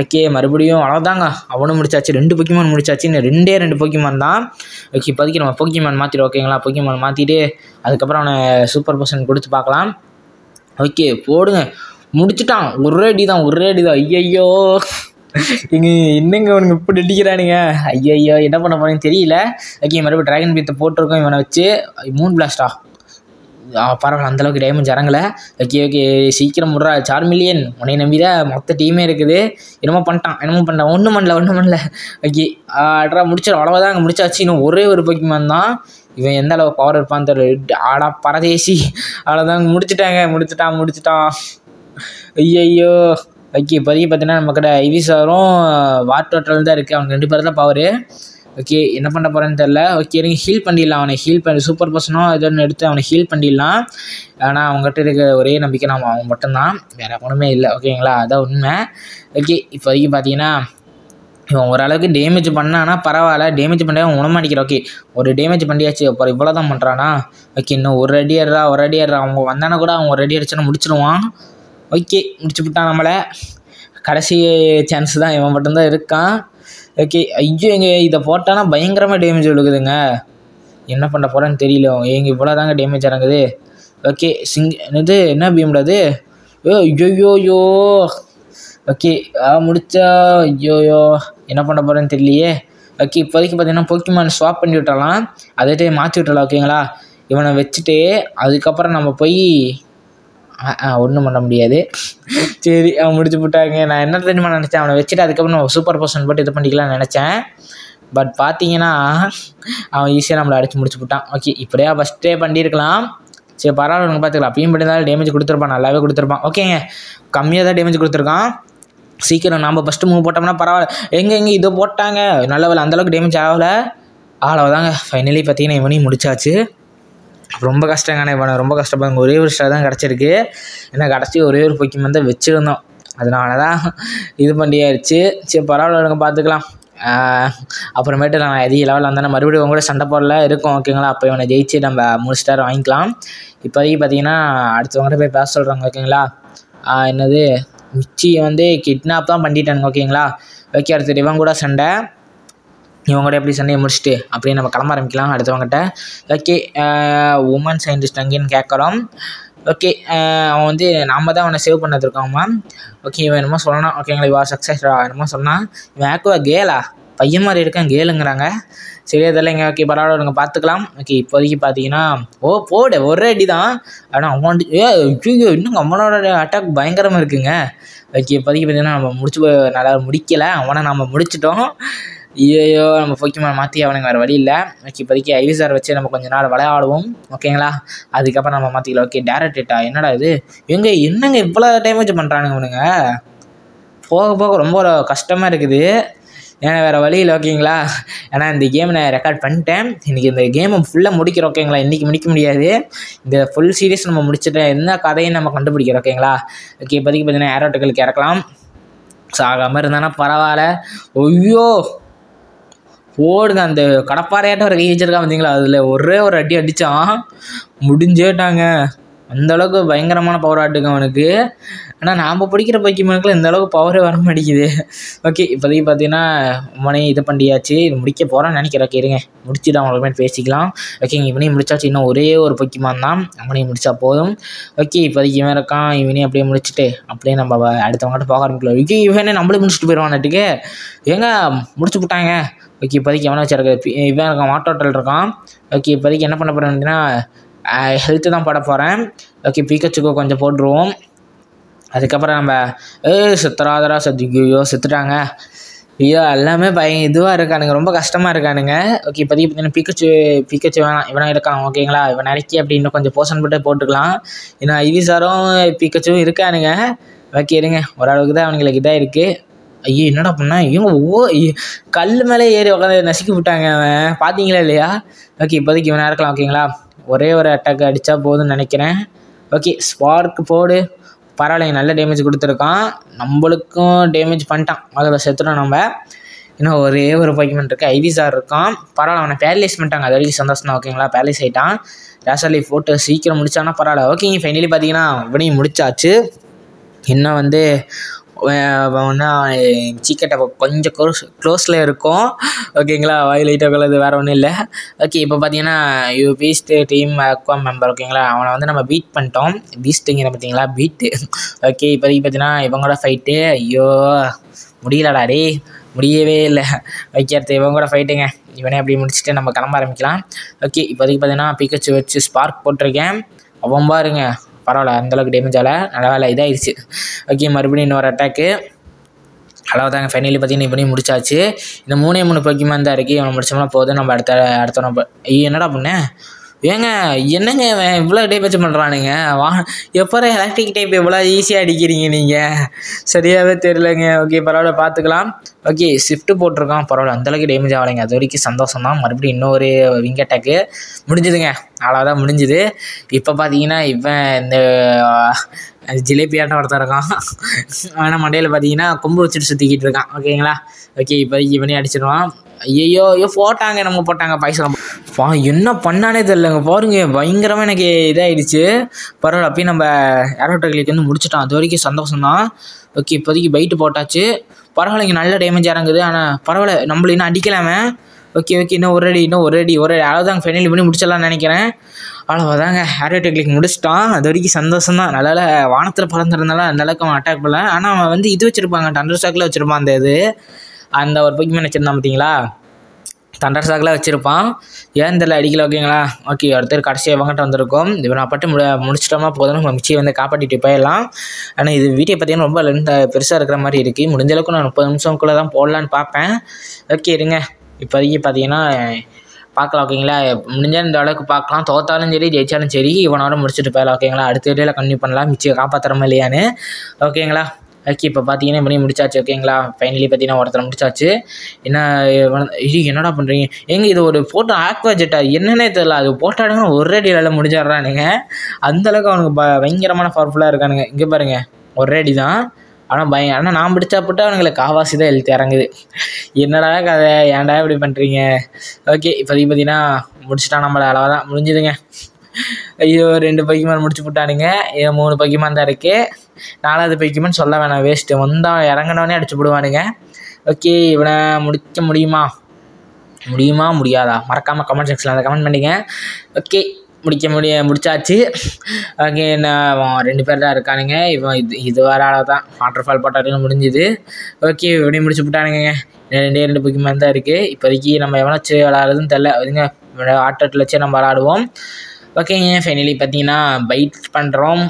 ஓகே மறுபடியும் அவ்வளோதாங்க அவனும் முடிச்சாச்சு ரெண்டு பொக்கிமான் முடிச்சாச்சு இன்னும் ரெண்டே ரெண்டு பொக்கிமான் தான் ஓகே இப்போதைக்கு நம்ம பொக்கிமான் மாற்றிடுவோம் ஓகேங்களா பொக்கிமான் மாற்றிட்டு அதுக்கப்புறம் அவனை சூப்பர் பர்சன் கொடுத்து பார்க்கலாம் ஓகே போடுங்க முடிச்சுட்டான் ஒரே அடி தான் ஒரே அடி தான் ஐயையோ இங்கே என்னங்க அவனுங்க இப்படி அடிக்கிறானுங்க ஐயோ என்ன பண்ண போறேன்னு தெரியல ஓகே மறுபடியும் ட்ராகன் பீத்தை போட்டிருக்கோம் இவனை வச்சு மூணு பிளாஸ்டா பரவாயில்ல அந்தளவுக்கு டேமேஜ் இறங்கலை ஓகே ஓகே சீக்கிரம் விட்றா மில்லியன் உன்னை நம்பி தான் மொத்த டீமே இருக்குது என்னமோ பண்ணிட்டான் என்னமோ பண்ணிட்டான் ஒன்றும் பண்ணல ஒன்றும் பண்ணல ஓகே ஆட்ரா முடிச்சிடும் அவ்வளோ தான் அங்கே முடிச்சாச்சு இன்னும் ஒரே ஒரு பக்கம் தான் இவன் எந்த அளவு பவர் இருப்பான்னு தெரியல ஆடா பரதேசி அவ்வளோதான் முடிச்சுட்டாங்க முடிச்சுட்டான் முடிச்சுட்டான் ஐயையோ ஓகே இப்போதைக்கு பார்த்தீங்கன்னா நம்ம கிட்ட ஐவிஸ் வாரும் வாட் டோட்டல் தான் இருக்குது அவங்க ரெண்டு பேர் தான் பவரு ஓகே என்ன பண்ண போகிறேன்னு தெரில ஓகே நீங்கள் ஹீல் பண்ணிடலாம் அவனை ஹீல் பண்ணி சூப்பர் பர்சனோ எதுன்னு எடுத்து அவனை ஹீல் பண்ணிடலாம் ஆனால் அவங்ககிட்ட இருக்கிற ஒரே நம்பிக்கை நம்ம அவன் மட்டும்தான் வேறு ஒன்றுமே இல்லை ஓகேங்களா அதான் உண்மை ஓகே இப்போதைக்கு பார்த்தீங்கன்னா இவன் ஓரளவுக்கு டேமேஜ் பண்ணான்னா பரவாயில்ல டேமேஜ் பண்ணி அவன் உணமாட்டிக்கிறான் ஓகே ஒரு டேமேஜ் பண்ணியாச்சு அப்புறம் இவ்வளோ தான் பண்ணுறானா ஓகே இன்னும் ஒரு அடி ஆடுறா ஒரு அடி ஆடுறா அவங்க வந்தானா கூட அவங்க ஒரு அடி அடிச்சோன்னு முடிச்சிடுவான் ஓகே முடிச்சு விட்டான் நம்மளை கடைசி சான்ஸ் தான் இவன் மட்டும்தான் இருக்கான் ஓகே ஐயோ எங்கள் இதை போட்டானா பயங்கரமாக டேமேஜ் விழுகுதுங்க என்ன பண்ண போகிறேன்னு தெரியல எங்கள் இவ்வளோ தாங்க டேமேஜ் இறங்குது ஓகே சிங் என்னது என்ன பீம்டா அது ஐயோ யோ ஓகே ஆ முடிச்சா ஐயோயோ என்ன பண்ண போகிறேன்னு தெரியலையே ஓகே இப்போதைக்கு பார்த்தீங்கன்னா போக்கி ஸ்வாப் பண்ணி விட்டாலாம் அதே மாற்றி விட்டலாம் ஓகேங்களா இவனை வச்சுட்டு அதுக்கப்புறம் நம்ம போய் ஒன்றும் பண்ண முடியாது சரி அவன் முடிச்சு விட்டாங்க நான் என்ன தெரியுமா நினச்சேன் அவனை வச்சுட்டு அதுக்கப்புறம் நான் சூப்பர் பர்சன் போட்டு இது பண்ணிக்கலாம்னு நினச்சேன் பட் பார்த்தீங்கன்னா அவன் ஈஸியாக நம்மளை அடிச்சு முடிச்சு விட்டான் ஓகே இப்படியா ஃபஸ்ட்டே பண்ணியிருக்கலாம் சரி பரவாயில்ல ஒன்று பார்த்துக்கலாம் அப்பயும் பண்ணியிருந்தாலும் டேமேஜ் கொடுத்துருப்பான் நல்லாவே கொடுத்துருப்பான் ஓகேங்க கம்மியாக தான் டேமேஜ் கொடுத்துருக்கான் சீக்கிரம் நம்ம ஃபஸ்ட்டு மூவ் போட்டோம்னா பரவாயில்ல எங்கே எங்கே இதை போட்டாங்க நல்ல வேலை அந்தளவுக்கு டேமேஜ் ஆகலை அவ்வளோதாங்க ஃபைனலி பார்த்தீங்கன்னா இவனையும் முடிச்சாச்சு ரொம்ப கஷ்டங்கண்ணே இப்போ ரொம்ப கஷ்டப்படுங்க ஒரே ஒரு ஸ்டார் தான் கிடச்சிருக்கு ஏன்னா கடைசி ஒரே ஒரு பொக்கிமன் தான் வச்சுருந்தோம் அதனால தான் இது பண்ணி ஆயிடுச்சு சரி பரவாயில்ல பார்த்துக்கலாம் அப்புறமேட்டு நான் எதிக லெவலில் வந்தேன்னா மறுபடியும் உங்க கூட சண்டை போடல இருக்கும் ஓகேங்களா அப்போ இவனை ஜெயிச்சு நம்ம மூணு ஸ்டார் வாங்கிக்கலாம் இப்போதைக்கு பார்த்தீங்கன்னா அடுத்தவங்ககிட்ட போய் பேச சொல்கிறாங்க ஓகேங்களா என்னது மிச்சி வந்து கிட்னாப் தான் பண்ணிட்டானுங்க ஓகேங்களா ஓகே அடுத்து இவன் கூட சண்டை இவங்ககிட்ட எப்படி சண்டையை முடிச்சுட்டு அப்படியே நம்ம கிளம்ப ஆரம்பிக்கலாம் அடுத்தவங்ககிட்ட ஓகே உமன் uh, சயின்டிஸ்ட் அங்கேன்னு கேட்குறோம் ஓகே uh, அவன் வந்து நாம் தான் அவனை சேவ் பண்ணதுருக்கோம்மா ஓகே இவன் என்னமோ சொல்லணும் ஓகேங்களா இவா சக்ஸஸ் என்னமோ சொன்னான் இவன் ஆக்குவா கேலா பையன் மாதிரி இருக்கேன் கேளுங்கிறாங்க சரி அதெல்லாம் இங்கே ஓகே பரவாயில்ல ஒருங்க பார்த்துக்கலாம் ஓகே இப்போதைக்கு பார்த்தீங்கன்னா ஓ போடு ஒரே அடி தான் ஆனால் அவன் ஏ ஐயோ இன்னும் அவனோட அட்டாக் பயங்கரமாக இருக்குங்க ஓகே இப்போதைக்கு பார்த்தீங்கன்னா நம்ம முடிச்சு நல்லா முடிக்கலை அவனை நம்ம முடிச்சிட்டோம் ஐயோ நம்ம போக்கிமான் மாற்றி அவனுக்கு வேறு வழி இல்லை ஓகே இப்போதைக்கு ஐவிசார் வச்சு நம்ம கொஞ்ச நாள் விளையாடுவோம் ஓகேங்களா அதுக்கப்புறம் நம்ம மாற்றிக்கலாம் ஓகே டேரக்ட் டேட்டா என்னடா இது எங்கே என்னங்க இவ்வளோ டேமேஜ் பண்ணுறானுங்க அவனுங்க போக போக ரொம்ப கஷ்டமாக இருக்குது ஏன்னா வேறு வழியில் ஓகேங்களா ஏன்னா இந்த கேம் நான் ரெக்கார்ட் பண்ணிட்டேன் இன்றைக்கி இந்த கேமை ஃபுல்லாக முடிக்கிறோம் ஓகேங்களா இன்றைக்கி முடிக்க முடியாது இந்த ஃபுல் சீரியஸ் நம்ம முடிச்சிட்டேன் என்ன கதையும் நம்ம கண்டுபிடிக்கிறோம் ஓகேங்களா ஓகே இப்போதைக்கு பார்த்தீங்கன்னா ஏரோட்டுகளுக்கு இறக்கலாம் சாகாமல் இருந்தானா பரவாயில்ல ஐயோ போடுங்க அந்த கடப்பாறையாட்டம் ஒரு கை வச்சிருக்கா பார்த்தீங்களா அதில் ஒரே ஒரு அடி அடித்தான் முடிஞ்சேட்டாங்க அந்தளவுக்கு பயங்கரமான பவர் ஆட்டுக்கும் அவனுக்கு ஆனால் நாம் பிடிக்கிற பைக்கிமானுக்குள்ள இந்த அளவுக்கு பவரே வர மாட்டேங்குது ஓகே இப்போதைக்கு பார்த்தீங்கன்னா மணி இது பண்ணியாச்சு இது முடிக்க போகிறேன்னு நினைக்கிறேன் கேருங்க முடிச்சுட்டு அவங்களுமே பேசிக்கலாம் ஓகேங்க இவனையும் முடிச்சாச்சு இன்னும் ஒரே ஒரு பைக்கிமான் தான் அவனையும் முடிச்சா போதும் ஓகே இப்போதைக்கு இவன் இருக்கான் இவனையும் அப்படியே முடிச்சுட்டு அப்படியே நம்ம அடுத்தவங்கள்ட்ட போக ஆரம்பிக்கலாம் ஓகே இவனே நம்மளே முடிச்சுட்டு போயிடுவான்ட்டுக்கு எங்க முடிச்சு விட்டாங்க ஓகே இப்போதைக்கு எவனை வச்சிருக்க இவன் இருக்கான் மாட்டோட்டல் இருக்கான் ஓகே இப்போதைக்கு என்ன பண்ண போகிறேன் ஹெல்த்து தான் போட போகிறேன் ஓகே பீக்கச்சுக்கோ கொஞ்சம் போட்டுருவோம் அதுக்கப்புறம் நம்ம ஏ சுத்தராதரா சத்தியோ செத்துட்டாங்க ஐயோ எல்லாமே பய இதுவாக இருக்கானுங்க ரொம்ப கஷ்டமாக இருக்கானுங்க ஓகே இப்போதைக்கு பார்த்தீங்கன்னா பீக்கச்சு பீக்கச்சு வேணாம் இவனா இருக்கான் ஓகேங்களா இவன் நினைக்கி அப்படின்னு கொஞ்சம் போஷன் போட்டு போட்டுக்கலாம் ஏன்னா ஐவி சாரும் பீக்கச்சும் இருக்கானுங்க ஓகே இருங்க ஓரளவுக்கு தான் அவனுங்களுக்கு இதாக இருக்குது ஐயோ என்னடா பண்ணா இவங்க ஓ கல் மேலே ஏறி உட்காந்து நசுக்கி விட்டாங்க அவன் பார்த்தீங்களா இல்லையா ஓகே இப்போதைக்கு இவனாக இருக்கலாம் ஓகேங்களா ஒரே ஒரு அட்டாக் அடித்தா போதும்னு நினைக்கிறேன் ஓகே ஸ்பார்க் போடு பரவாயில்ல நல்ல டேமேஜ் கொடுத்துருக்கான் நம்மளுக்கும் டேமேஜ் பண்ணிட்டான் அதில் செத்துட்டோம் நம்ம இன்னும் ஒரே ஒரு பாக்கிமெண்ட் இருக்குது ஐவி சார் இருக்கான் பரவாயில்ல அவனை பேரலைஸ் பண்ணிட்டாங்க அது வரைக்கும் சந்தோஷம் ஓகேங்களா பேரலைஸ் ஆகிட்டான் ரேசாலி போட்டு சீக்கிரம் முடிச்சானா பரவாயில்ல ஓகேங்க ஃபைனலி பார்த்தீங்கன்னா இவனையும் முடிச்சாச்சு இன்னும் வந்து ஒன்றா சீக்கிரட்டை கொஞ்சம் க்ளோஸ் க்ளோஸில் இருக்கும் ஓகேங்களா வயல் லைட்டாக கொள்ளது வேறு ஒன்றும் இல்லை ஓகே இப்போ பார்த்தீங்கன்னா you beast team Aqua member ஓகேங்களா அவனை வந்து நம்ம பீட் பண்ணிட்டோம் பீஸ்ட்டுங்கிற பார்த்தீங்களா பீட்டு ஓகே இப்போதைக்கு பார்த்தீங்கன்னா இவங்களோட ஃபைட்டு ஐயோ முடியலடா டே முடியவே இல்லை வைக்கிறது இவங்க இவன் கூட ஃபைட்டுங்க இவனே அப்படி முடிச்சுட்டு நம்ம கிளம்ப ஆரம்பிக்கலாம் ஓகே இப்போதைக்கு பார்த்தீங்கன்னா பிக்கச்சு வச்சு ஸ்பார்க் போட்டிருக்கேன் அவன் பாருங்க பரவாயில்ல அந்தளவுக்கு டேமேஜ் ஆகலை நல்ல வேலை இதாகிடுச்சு ஓகே மறுபடியும் இன்னொரு அட்டாக்கு தாங்க ஃபைனலி பார்த்தீங்கன்னா இப்படி முடிச்சாச்சு இந்த மூணே மூணு பக்கியமாக தான் இருக்குது இவனை முடிச்சோம்னா போதும் நம்ம அடுத்த அடுத்த நம்ம என்னடா பண்ணேன் ஏங்க என்னங்க இவன் இவ்வளோ டேமேஜ் பண்ணுறானுங்க வா எப்போ எலக்ட்ரிக் டைப் இவ்வளோ ஈஸியாக அடிக்கிறீங்க நீங்கள் சரியாகவே தெரிலங்க ஓகே பரவாயில்ல பார்த்துக்கலாம் ஓகே ஸ்விஃப்ட் போட்டிருக்கான் பரவாயில்ல அந்தளவுக்கு டேமேஜ் ஆகலைங்க அது வரைக்கும் சந்தோஷம் தான் மறுபடியும் இன்னொரு விங் அட்டாக்கு முடிஞ்சுதுங்க அவ்வளோதான் முடிஞ்சுது இப்போ பார்த்தீங்கன்னா இவன் இந்த ஜிலேபி ஆட்டம் ஒருத்தர் இருக்கான் ஆனால் மண்டையில் பார்த்தீங்கன்னா கொம்பு வச்சுட்டு சுற்றிக்கிட்டு இருக்கான் ஓகேங்களா ஓகே இப்போ இவனே அடிச்சிடுவான் ஐயோ ஐயோ போட்டாங்க நம்ம போட்டாங்க பைசா பா என்ன பண்ணானே தெரிலங்க பாருங்க பயங்கரமாக எனக்கு இதாகிடுச்சு பரவாயில்ல அப்பயும் நம்ம ஏரோட்டர் வந்து முடிச்சிட்டோம் அது வரைக்கும் சந்தோஷம் தான் ஓகே இப்போதைக்கு பைட்டு போட்டாச்சு பரவாயில்ல இங்கே நல்ல டேமேஜ் இறங்குது ஆனால் பரவாயில்ல நம்மள இன்னும் அடிக்கலாமே ஓகே ஓகே இன்னும் ஒரு அடி இன்னும் ஒரு அடி ஒரு அடி தாங்க ஃபைனல் பண்ணி முடிச்சிடலாம்னு நினைக்கிறேன் அவ்வளோதாங்க ஹேரியோ டெக்னிக் முடிச்சிட்டான் அது வரைக்கும் சந்தோஷம் தான் நல்லா வானத்தில் பறந்துருந்தால அந்த அளவுக்கு அவன் அட்டாக் பண்ணல ஆனால் அவன் வந்து இது வச்சுருப்பாங்க டண்டர் ஸ்டாக்கில் வச்சுருப்பான் அந்த இது அந்த ஒரு பொக்கிமேன் வச்சுருந்தான் பார்த்தீங்களா தண்டர் சாக்கெலாம் வச்சுருப்பான் ஏன் தெரியல அடிக்கல ஓகேங்களா ஓகே ஒருத்தர் கடைசியாக வாங்கிட்டு வந்திருக்கும் இப்போ நான் பட்டு முடி முடிச்சிட்டோமா போதும் நம்ம மிச்சியை வந்து காப்பாற்றிட்டு போயிடலாம் ஆனால் இது வீட்டை பார்த்தீங்கன்னா ரொம்ப லென்த் பெருசாக இருக்கிற மாதிரி இருக்குது முடிஞ்ச அளவுக்கு நான் முப்பது நிமிஷம்குள்ளே தான் போடலான்னு பார்ப்பேன் ஓகே இருங்க இப்போதைக்கு பார்த்தீங்கன்னா பார்க்கலாம் ஓகேங்களா முடிஞ்சால் இந்த அளவுக்கு பார்க்கலாம் தோத்தாலும் சரி ஜெயிச்சாலும் சரி இவனோட முடிச்சுட்டு போயிடலாம் ஓகேங்களா அடுத்த வீடியோவில் கண்டினியூ பண்ணலாம் மிச்சியை காப்பாற்றுறமா இல்லையான்னு ஓகேங்களா ஓகே இப்போ பார்த்தீங்கன்னா இப்படி முடிச்சாச்சு ஓகேங்களா ஃபைனலி பார்த்தீங்கன்னா ஒருத்தர் முடிச்சாச்சு என்ன இது என்னடா பண்ணுறீங்க எங்கே இது ஒரு ஃபோட்டோ ஆக்வா ஜெட்டா என்னன்னே தெரில அது போட்டாடுங்க எடுங்க ஒரே வேலை முடிச்சிடுறானுங்க அந்தளவுக்கு அவனுக்கு ப பயங்கரமான பவர்ஃபுல்லாக இருக்கானுங்க இங்கே பாருங்கள் ஒரே அடி தான் ஆனால் பயங்கர ஆனால் நான் பிடிச்சா போட்டு அவனுங்களை காவாசி தான் எழுத்து இறங்குது என்னடா கதை ஏன்டா இப்படி பண்ணுறீங்க ஓகே இப்போதைக்கு பார்த்தீங்கன்னா முடிச்சுட்டா நம்மளை அளவாக தான் முடிஞ்சுதுங்க ஐயோ ரெண்டு பக்கிமான் முடிச்சு போட்டானுங்க ஏதோ மூணு பக்கிமான் தான் இருக்குது நாலாவது பைக்குமே சொல்ல வேணாம் வேஸ்ட்டு வந்தால் இறங்கினவனே அடிச்சு விடுவானுங்க ஓகே இவனை முடிக்க முடியுமா முடியுமா முடியாதா மறக்காமல் கமெண்ட் செக்ஷனில் அதை கமெண்ட் பண்ணிங்க ஓகே முடிக்க முடிய முடிச்சாச்சு ஓகே நான் ரெண்டு பேர் தான் இருக்கானுங்க இவன் இது இது வர தான் வாட்டர் ஃபால் போட்டாலும் முடிஞ்சுது ஓகே இப்படியும் முடிச்சு விட்டானுங்க ரெண்டே ரெண்டு புக்கிமேன் தான் இருக்குது இப்போதைக்கு நம்ம எவ்வளோ வச்சு விளாடுறதுன்னு தெரில அதுங்க ஆட்டோட்டில் வச்சு நம்ம விளாடுவோம் ஓகேங்க ஃபைனலி பார்த்தீங்கன்னா பைட் பண்ணுறோம்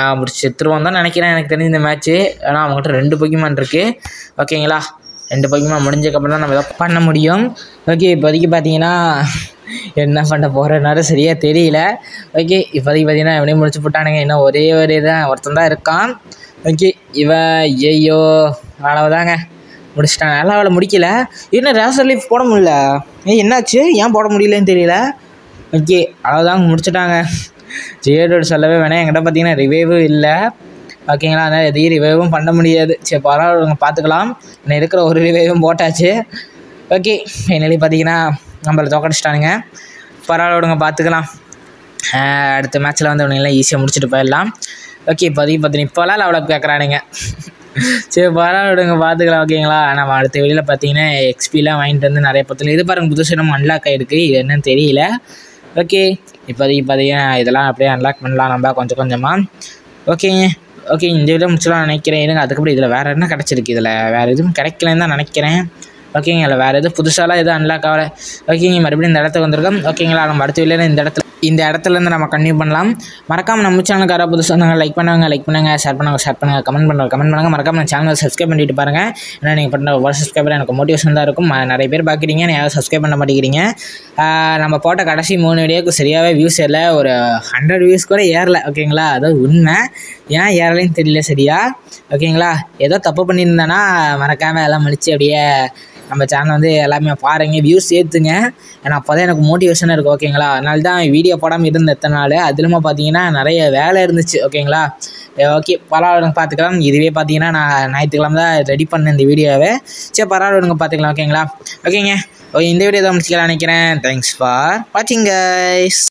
அப்படி செத்துருவோம் தான் நினைக்கிறேன் எனக்கு தெரிஞ்ச இந்த மேட்ச்சு ஏன்னா அவங்ககிட்ட ரெண்டு பொக்கிமான் இருக்குது ஓகேங்களா ரெண்டு பொக்கிமான் முடிஞ்சதுக்கப்புறம் தான் நம்ம எதாவது பண்ண முடியும் ஓகே இப்போதைக்கு பார்த்தீங்கன்னா என்ன பண்ண போகிறனால சரியாக தெரியல ஓகே இப்போதைக்கு பார்த்தீங்கன்னா எவனையும் முடிச்சு போட்டானுங்க இன்னும் ஒரே ஒரே தான் ஒருத்தன் தான் இருக்கான் ஓகே இவன் ஐயோ தாங்க முடிச்சிட்டாங்க நல்லா அவளை முடிக்கல இன்னும் ரேஷன் லீஃப் போட முடியல ஏ என்னாச்சு ஏன் போட முடியலன்னு தெரியல ஓகே அவ்வளோதாங்க முடிச்சுட்டாங்க ஜியோடோட சொல்லவே வேணாம் என்கிட்ட பார்த்தீங்கன்னா ரிவைவும் இல்லை ஓகேங்களா அதனால் எதையும் ரிவைவும் பண்ண முடியாது சரி பரவாயில்ல பார்த்துக்கலாம் நான் இருக்கிற ஒரு ரிவைவும் போட்டாச்சு ஓகே ஃபைனலி பார்த்தீங்கன்னா நம்மளை தோக்கடிச்சிட்டானுங்க பரவாயில்ல விடுங்க பார்த்துக்கலாம் அடுத்த மேட்ச்சில் வந்து அவனுங்களாம் ஈஸியாக முடிச்சுட்டு போயிடலாம் ஓகே பதிவு பத்து இப்போலாம் லெவலப் கேட்குறானுங்க சரி பரவாயில்ல விடுங்க பார்த்துக்கலாம் ஓகேங்களா நம்ம அடுத்த வெளியில் பார்த்தீங்கன்னா எக்ஸ்பிலாம் வாங்கிட்டு வந்து நிறைய பத்தில் இது பாருங்கள் புதுசு நம்ம அன்லாக் ஆகிருக்கு இது என்னன்னு தெரியல ஓகே இப்போதைக்கு இப்போதைக்கு இதெல்லாம் அப்படியே அன்லாக் பண்ணலாம் நம்ம கொஞ்சம் கொஞ்சமாக ஓகேங்க ஓகே இந்த வீடியோ முடிச்சலாம் நினைக்கிறேன் இருங்க அதுக்கப்புறம் இதில் வேறு என்ன கிடச்சிருக்கு இதில் வேறு எதுவும் கிடைக்கலன்னு தான் நினைக்கிறேன் ஓகேங்க இல்லை வேறு எதுவும் புதுசாலாம் எதுவும் அன்லாக் ஆகலை ஓகேங்க மறுபடியும் இந்த இடத்துக்கு வந்திருக்கோம் ஓகேங்களா நம்ம அடுத்த வீடியோவில் இந்த இடத்துல இந்த இடத்துலேருந்து நம்ம கன்டினியூ பண்ணலாம் மறக்காமல் நம்ம சேனலுக்கு யாராவது புதுசாக இருந்தாங்க லைக் பண்ணுவாங்க லைக் பண்ணுங்கள் ஷேர் பண்ணுங்கள் ஷேர் பண்ணுங்கள் கமெண்ட் பண்ணுங்கள் கமெண்ட் பண்ணுங்கள் மறக்காமல் நம்ம சேனலை சப்ஸ்கிரைப் பண்ணிட்டு பாருங்கள் ஏன்னா நீங்கள் பண்ணுற ஒரு சப்ஸ்கிரைபர் எனக்கு மோட்டிவேஷன் தான் இருக்கும் நிறைய பேர் பார்க்குறீங்க யாரும் சப்ஸ்கிரைப் பண்ண மாட்டேங்கிறீங்க நம்ம போட்ட கடைசி மூணு வீடியோக்கு சரியாகவே வியூஸ் இல்லை ஒரு ஹண்ட்ரட் வியூஸ் கூட ஏறல ஓகேங்களா அதாவது உண்மை ஏன் ஏறலைன்னு தெரியல சரியா ஓகேங்களா ஏதோ தப்பு பண்ணியிருந்தேன்னா மறக்காமல் எல்லாம் மன்னிச்சு அப்படியே நம்ம சேனல் வந்து எல்லாமே பாருங்கள் வியூஸ் சேர்த்துங்க ஏன்னா அப்போ தான் எனக்கு மோட்டிவேஷனாக இருக்குது ஓகேங்களா அதனால தான் வீடியோ போடாமல் இருந்த எத்தனை நாள் அதுலமா பார்த்தீங்கன்னா நிறைய வேலை இருந்துச்சு ஓகேங்களா ஓகே பரவாயில்ல பார்த்துக்கலாம் இதுவே பார்த்தீங்கன்னா நான் ஞாயிற்றுக்கிழமை தான் ரெடி பண்ணேன் இந்த வீடியோவை சரி பரவாயில்ல பார்த்துக்கலாம் ஓகேங்களா ஓகேங்க ஓகே இந்த வீடியோ தான் முடிச்சுக்கலாம் நினைக்கிறேன் தேங்க்ஸ் ஃபார் வாட்சிங் கைஸ்